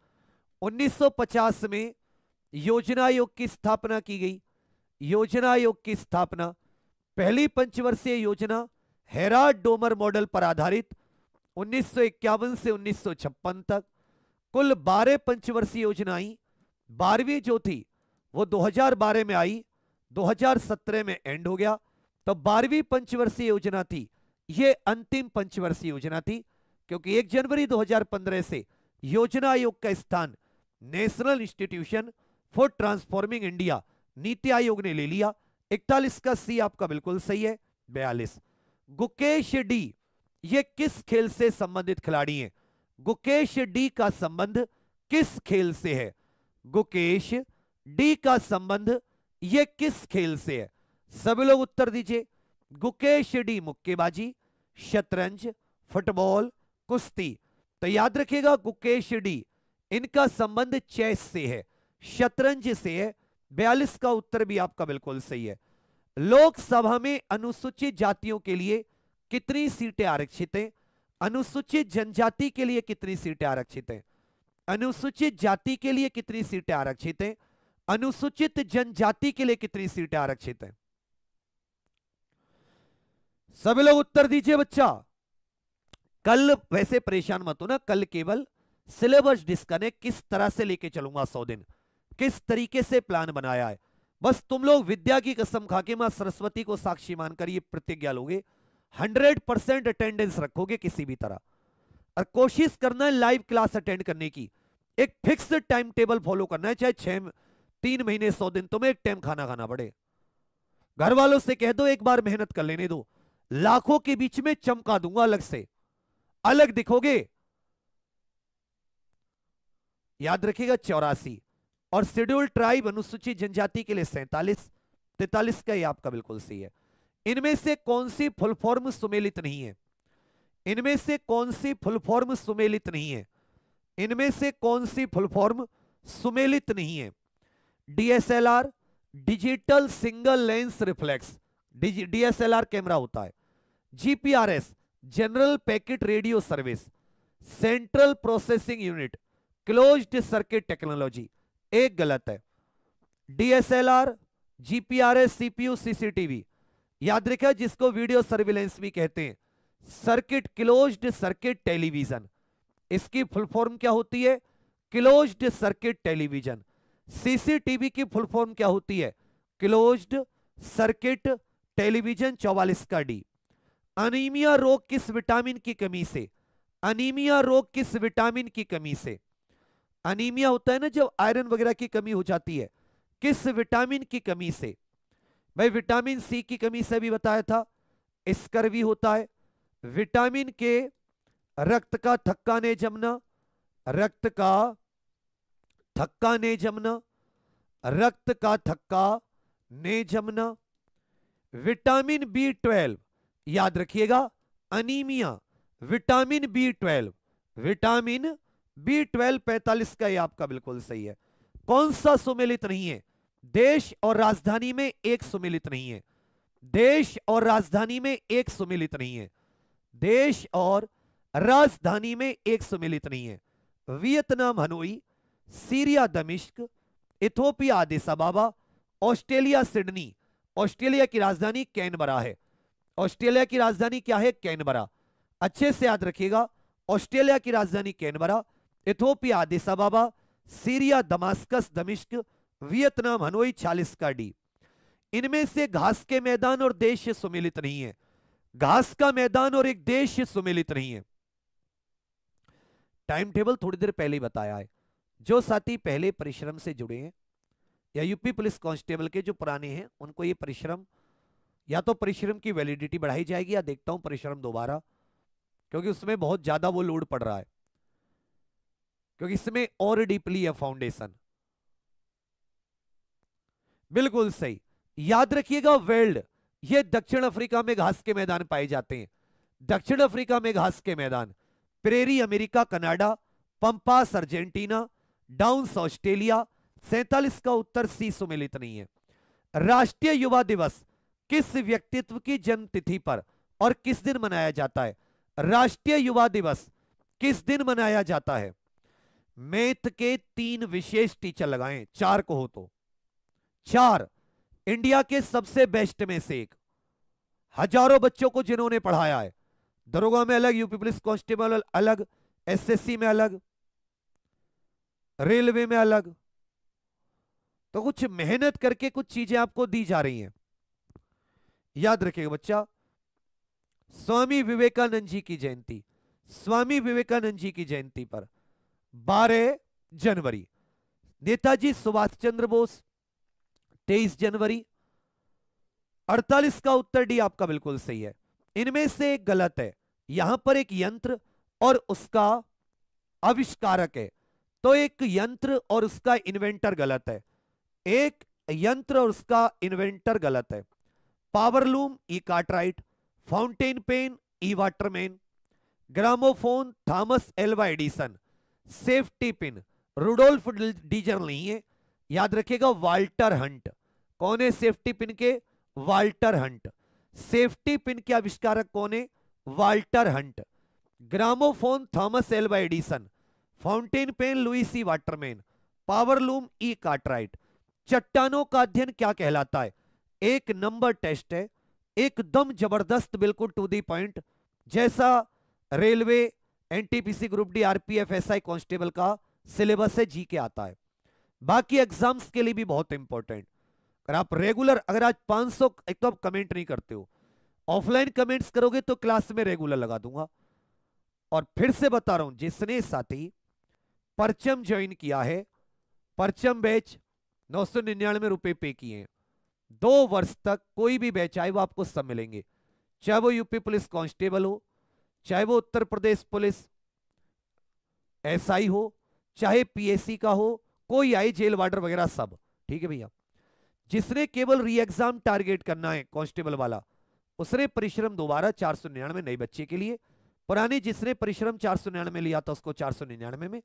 1950 में योजना आयोग की स्थापना की गई योजना आयोग की स्थापना पहली पंचवर्षीय योजना हेराड डोमर मॉडल पर आधारित 1951 से 1956 तक कुल 12 पंचवर्षीय योजना बारहवीं जो थी वो 2012 में आई 2017 में एंड हो गया तो बारहवीं पंचवर्षीय योजना थी ये अंतिम पंचवर्षीय योजना थी क्योंकि एक जनवरी 2015 से योजना आयोग का स्थान national institution for transforming India NITI Aayog ने ले लिया इकतालीस का सी आपका बिल्कुल सही है बयालीस गुकेश डी ये किस खेल से संबंधित खिलाड़ी है गुकेश डी का संबंध किस खेल से है गुकेश डी का संबंध यह किस खेल से है सभी लोग उत्तर दीजिए गुकेश डी मुक्केबाजी शतरंज फुटबॉल कुश्ती तो याद रखिएगा गुकेश डी इनका संबंध चेस से है शतरंज से बयालीस का उत्तर भी आपका बिल्कुल सही है लोकसभा में अनुसूचित जातियों के लिए कितनी सीटें आरक्षित हैं अनुसूचित जनजाति के लिए कितनी सीटें आरक्षित हैं अनुसूचित जाति के लिए कितनी सीटें आरक्षित हैं अनुसूचित जनजाति के लिए कितनी सीटें आरक्षित हैं सभी लोग उत्तर दीजिए बच्चा कल वैसे परेशान मत हो ना कल केवल सिलेबस डिस्कनेक्ट किस तरह से लेके चलूंगा सौ दिन किस तरीके से प्लान बनाया है बस तुम लोग विद्या की कसम खा के मां सरस्वती को साक्षी मानकर ये प्रतिज्ञा लोगे हंड्रेड परसेंट अटेंडेंस रखोगे किसी भी तरह और कोशिश करना है लाइव क्लास अटेंड करने की एक फिक्स टाइम टेबल फॉलो करना है चाहे छह तीन महीने सौ दिन तुम्हें एक टाइम खाना खाना पड़े घर वालों से कह दो एक बार मेहनत कर लेने दो लाखों के बीच में चमका दूंगा अलग से अलग दिखोगे याद रखिएगा चौरासी और शेड्यूल ट्राइब अनुसूचित जनजाति के लिए सैतालीस तैतालीस का ही आपका बिल्कुल सही है इनमें से कौन सी फुल फॉर्म सुमेलित नहीं है इनमें से कौन सी फुल फॉर्म सुमेलित नहीं है इनमें से कौन सी फुल फॉर्म सुमेलित नहीं है DSLR digital single lens reflex DSLR camera होता है GPRS general packet radio service central processing unit closed circuit technology एक गलत है डीएसएलआर जीपीआरएस सीपीयू सीसीटीवी याद रखे जिसको वीडियो सर्विलेंस भी कहते हैं सर्किट क्लोज्ड सर्किट टेलीविजन इसकी फुल फॉर्म क्या होती है क्लोज्ड सर्किट टेलीविजन सीसीटीवी की फुल फॉर्म क्या होती है क्लोज्ड सर्किट टेलीविजन चौवालिस का डी अनिमिया रोग किस विटामिन की कमी से अनीमिया रोग किस विटामिन की कमी से अनीमिया होता है ना जब आयरन वगैरह की कमी हो जाती है किस विटामिन की कमी से भाई विटामिन सी की कमी से भी बताया था स्कर्वी होता है विटामिन के रक्त का थक्का ने जमना रक्त का थक्का ने जमना रक्त का थक्का ने जमना विटामिन बी ट्वेल्व याद रखिएगा anaemia vitamin B twelve vitamin B twelve पैंतालीस का ही आपका बिल्कुल सही है कौन सा सुमिलित नहीं है देश और राजधानी में एक सुमिलित नहीं है देश और राजधानी में एक सुमिलित नहीं है देश और राजधानी में एक सुमिलित नहीं है वियतनाम हनोई सीरिया दमिश्क Ethiopia Addis Australia Sydney Australia की राजधानी कैनबरा है ऑस्ट्रेलिया की राजधानी क्या है कैनबरा अच्छे से याद रखिएगा ऑस्ट्रेलिया की राजधानी Canberra Ethiopia Addis Ababa Syria Damascus दमिश्क वियतनाम हनोई छालिस का डी इनमें से घास के मैदान और देश सुमिलित नहीं है घास का मैदान और एक देश सुमिलित नहीं है टाइम टेबल थोड़ी देर पहले ही बताया है जो साथी पहले परिश्रम से जुड़े हैं या यूपी पुलिस कांस्टेबल के जो पुराने हैं उनको ये परिश्रम या तो परिश्रम की वैलिडिटी बढ़ाई जाएगी या देखता हूं परिश्रम दोबारा क्योंकि उसमें बहुत ज्यादा वो लोड पड़ रहा है क्योंकि इसमें और डीपली है फाउंडेशन बिल्कुल सही याद रखिएगा वेल्ड ये दक्षिण अफ्रीका में घास के मैदान पाए जाते हैं दक्षिण अफ्रीका में घास के मैदान prairie America Canada pampas Argentina downs Australia सैतालीस का उत्तर सी सुमिलित नहीं है राष्ट्रीय युवा दिवस किस व्यक्तित्व की जन्म तिथि पर और किस दिन मनाया जाता है राष्ट्रीय युवा दिवस किस दिन मनाया जाता है मेथ के तीन विशेष टीचर लगाएं चार को हो तो चार इंडिया के सबसे बेस्ट में से एक हजारों बच्चों को जिन्होंने पढ़ाया है दरोगा में अलग यूपी पुलिस कांस्टेबल अलग एसएससी में अलग रेलवे में अलग तो कुछ मेहनत करके कुछ चीजें आपको दी जा रही हैं याद रखिएगा बच्चा स्वामी विवेकानंद जी की जयंती स्वामी विवेकानंद जी की जयंती पर बारह जनवरी नेताजी सुभाष चंद्र बोस तेईस जनवरी अड़तालीस का उत्तर डी आपका बिल्कुल सही है इनमें से एक गलत है यहां पर एक यंत्र और उसका आविष्कारक है तो एक यंत्र और उसका इन्वेंटर गलत है एक यंत्र और उसका इन्वेंटर गलत है powerloom E Cartwright fountain pen E Waterman gramophone Thomas Alva Edison safety pin Rudolf Diesel नहीं है याद रखिएगा वाल्टर हंट कौन है सेफ्टी पिन के वाल्टर हंट सेफ्टी पिन के आविष्कारक कौन है Walter Hunt gramophone Thomas Alva Edison fountain pen Lewis Waterman powerloom E Cartwright चट्टानों का अध्ययन क्या कहलाता है एक नंबर टेस्ट है एकदम जबरदस्त बिल्कुल टू दी पॉइंट जैसा railway NTPC group D RPF SI constable का सिलेबस है जी के आता है बाकी एग्जाम्स के लिए भी बहुत इंपॉर्टेंट अगर आप रेगुलर अगर आज 500 एक तो आप कमेंट नहीं करते हो ऑफलाइन कमेंट्स करोगे तो क्लास में रेगुलर लगा दूंगा और फिर से बता रहा हूं जिसने साथी परचम ज्वाइन किया है परचम बैच नौ सौ निन्यानवे रुपए पे किए दो वर्ष तक कोई भी बैच आए वो आपको सब मिलेंगे चाहे वो यूपी पुलिस कांस्टेबल हो चाहे वो उत्तर प्रदेश पुलिस एसआई हो चाहे पीएससी का हो कोई आई जेल वार्डर वगैरह सब ठीक है भैया जिसने केवल री एग्जाम टारगेट करना है कांस्टेबल वाला उसने परिश्रम दोबारा चार सौ निन्यानवे नए बच्चे के लिए पुराने जिसने परिश्रम चार सौ निन्यानवे लिया था उसको चार सौ निन्यानवे में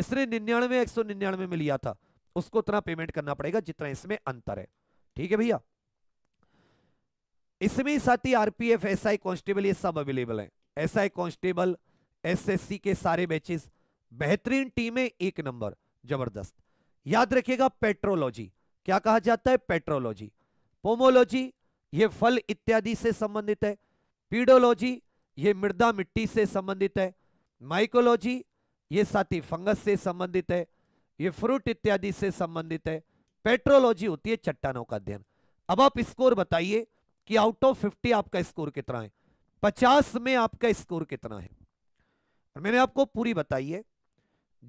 जिसने निन्यानवे एक सौ निन्यानवे में लिया था उसको उतना पेमेंट करना पड़ेगा जितना इसमें अंतर है ठीक है भैया इसमें साथ ही आरपीएफ एसआई कांस्टेबल ये सब अवेलेबल है एसआई कांस्टेबल एसएससी के सारे बैचेस बेहतरीन टीमें एक नंबर जबरदस्त याद रखिएगा पेट्रोलॉजी क्या कहा जाता है पेट्रोलॉजी पोमोलॉजी ये फल इत्यादि से संबंधित है पीडोलॉजी ये मृदा मिट्टी से संबंधित है माइकोलॉजी ये साथी फंगस से संबंधित है ये फ्रूट इत्यादि से संबंधित है पेट्रोलॉजी होती है चट्टानों का अध्ययन अब आप स्कोर बताइए कि आउट ऑफ फिफ्टी आपका स्कोर कितना है पचास में आपका स्कोर कितना है और मैंने आपको पूरी बताई है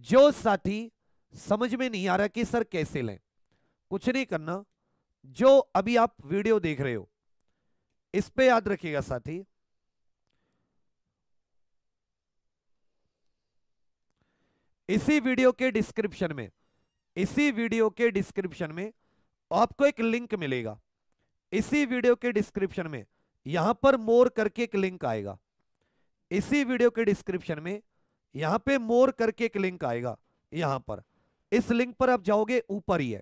जो साथी समझ में नहीं आ रहा कि सर कैसे लें कुछ नहीं करना जो अभी आप वीडियो देख रहे हो इस पे याद रखिएगा साथी इसी वीडियो के डिस्क्रिप्शन में इसी वीडियो के डिस्क्रिप्शन में आपको एक लिंक मिलेगा इसी वीडियो के डिस्क्रिप्शन में यहां पर मोर करके एक लिंक आएगा इसी वीडियो के डिस्क्रिप्शन में यहां पे मोर करके एक लिंक आएगा यहां पर इस लिंक पर आप जाओगे ऊपर ही है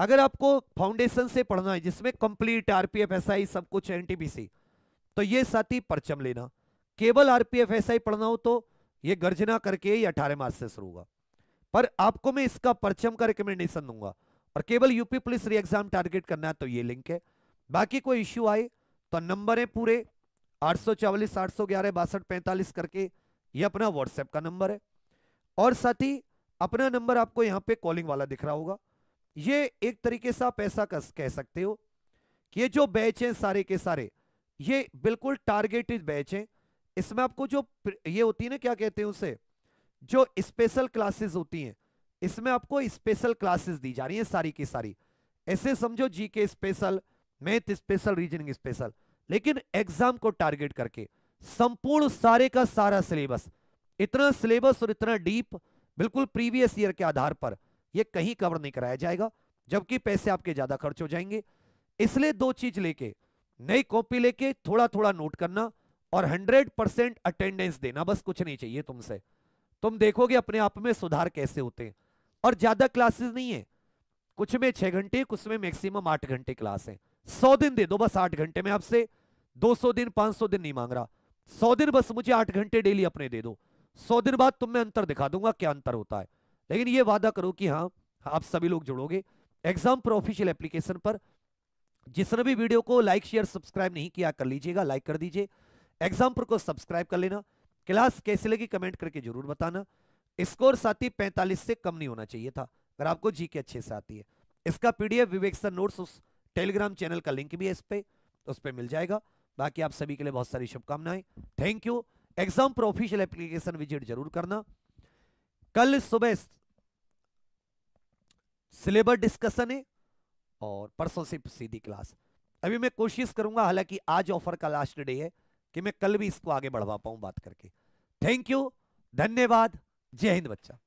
अगर आपको फाउंडेशन से पढ़ना है जिसमें कंप्लीट आरपीएफ एसआई सब कुछ एनटीपीसी तो ये साथ ही परचम लेना केवल आरपीएफ एसआई पढ़ना हो तो ये गर्जना करके ही अठारह मार्च से शुरू होगा पर आपको मैं इसका परचम का रिकमेंडेशन दूंगा और केवल UP police re exam target करना है तो ये लिंक है बाकी कोई इश्यू आए तो नंबर है पूरे आठ सौ चवालीस पैंतालीस करके ये अपना व्हाट्सएप का नंबर है और साथ ही अपना नंबर आपको यहाँ पे कॉलिंग वाला दिख रहा होगा ये एक तरीके से आप ऐसा कह सकते हो कि ये जो बैच हैं सारे के सारे ये बिल्कुल टारगेटेड बैच हैं इसमें आपको जो ये होती है ना क्या कहते हैं उसे जो स्पेशल क्लासेस होती हैं इसमें आपको स्पेशल क्लासेस दी जा रही हैं सारी की सारी ऐसे समझो G K special math special reasoning special लेकिन एग्जाम को टारगेट करके संपूर्ण सारे का सारा सिलेबस इतना सिलेबस और इतना डीप बिल्कुल प्रीवियस ईयर के आधार पर यह कहीं कवर नहीं कराया जाएगा जबकि पैसे आपके ज्यादा खर्च हो जाएंगे इसलिए दो चीज लेके नई कॉपी लेके थोड़ा थोड़ा नोट करना और हंड्रेड परसेंट अटेंडेंस देना बस कुछ नहीं चाहिए तुमसे तुम देखोगे अपने आप में सुधार कैसे होते हैं और ज्यादा क्लासेस नहीं है कुछ में छह घंटे कुछ में मैक्सिमम आठ घंटे क्लास है सौ दिन दे दो बस आठ घंटे में आपसे दो सौ दिन पांच सौ दिन नहीं मांग रहा सौ दिन बस मुझे आठ घंटे डेली अपने दे दो सौ दिन बाद तुम्हें अंतर दिखा दूंगा क्या अंतर होता है लेकिन ये वादा करो कि हाँ आप सभी लोग जुड़ोगे एग्जाम पर ऑफिशियल एप्लीकेशन पर जिसने भी वीडियो को लाइक शेयर सब्सक्राइब नहीं किया कर लीजिएगा लाइक कर दीजिए एग्जाम पर को सब्सक्राइब कर लेना क्लास कैसी लगी कमेंट करके जरूर बताना स्कोर साथी 45 से कम नहीं होना चाहिए था अगर आपको जी के अच्छे से आती है इसका PDF Vivek sir notes Telegram channel का लिंक भी है इस पर उस पर मिल जाएगा बाकी आप सभी के लिए बहुत सारी शुभकामनाएं थैंक यू एग्जाम पर ऑफिशियल एप्लीकेशन विजिट जरूर करना कल सुबह सिलेबस डिस्कशन है और परसों से सीधी क्लास अभी मैं कोशिश करूंगा हालांकि आज ऑफर का लास्ट डे है कि मैं कल भी इसको आगे बढ़वा पाऊं बात करके थैंक यू धन्यवाद जय हिंद बच्चा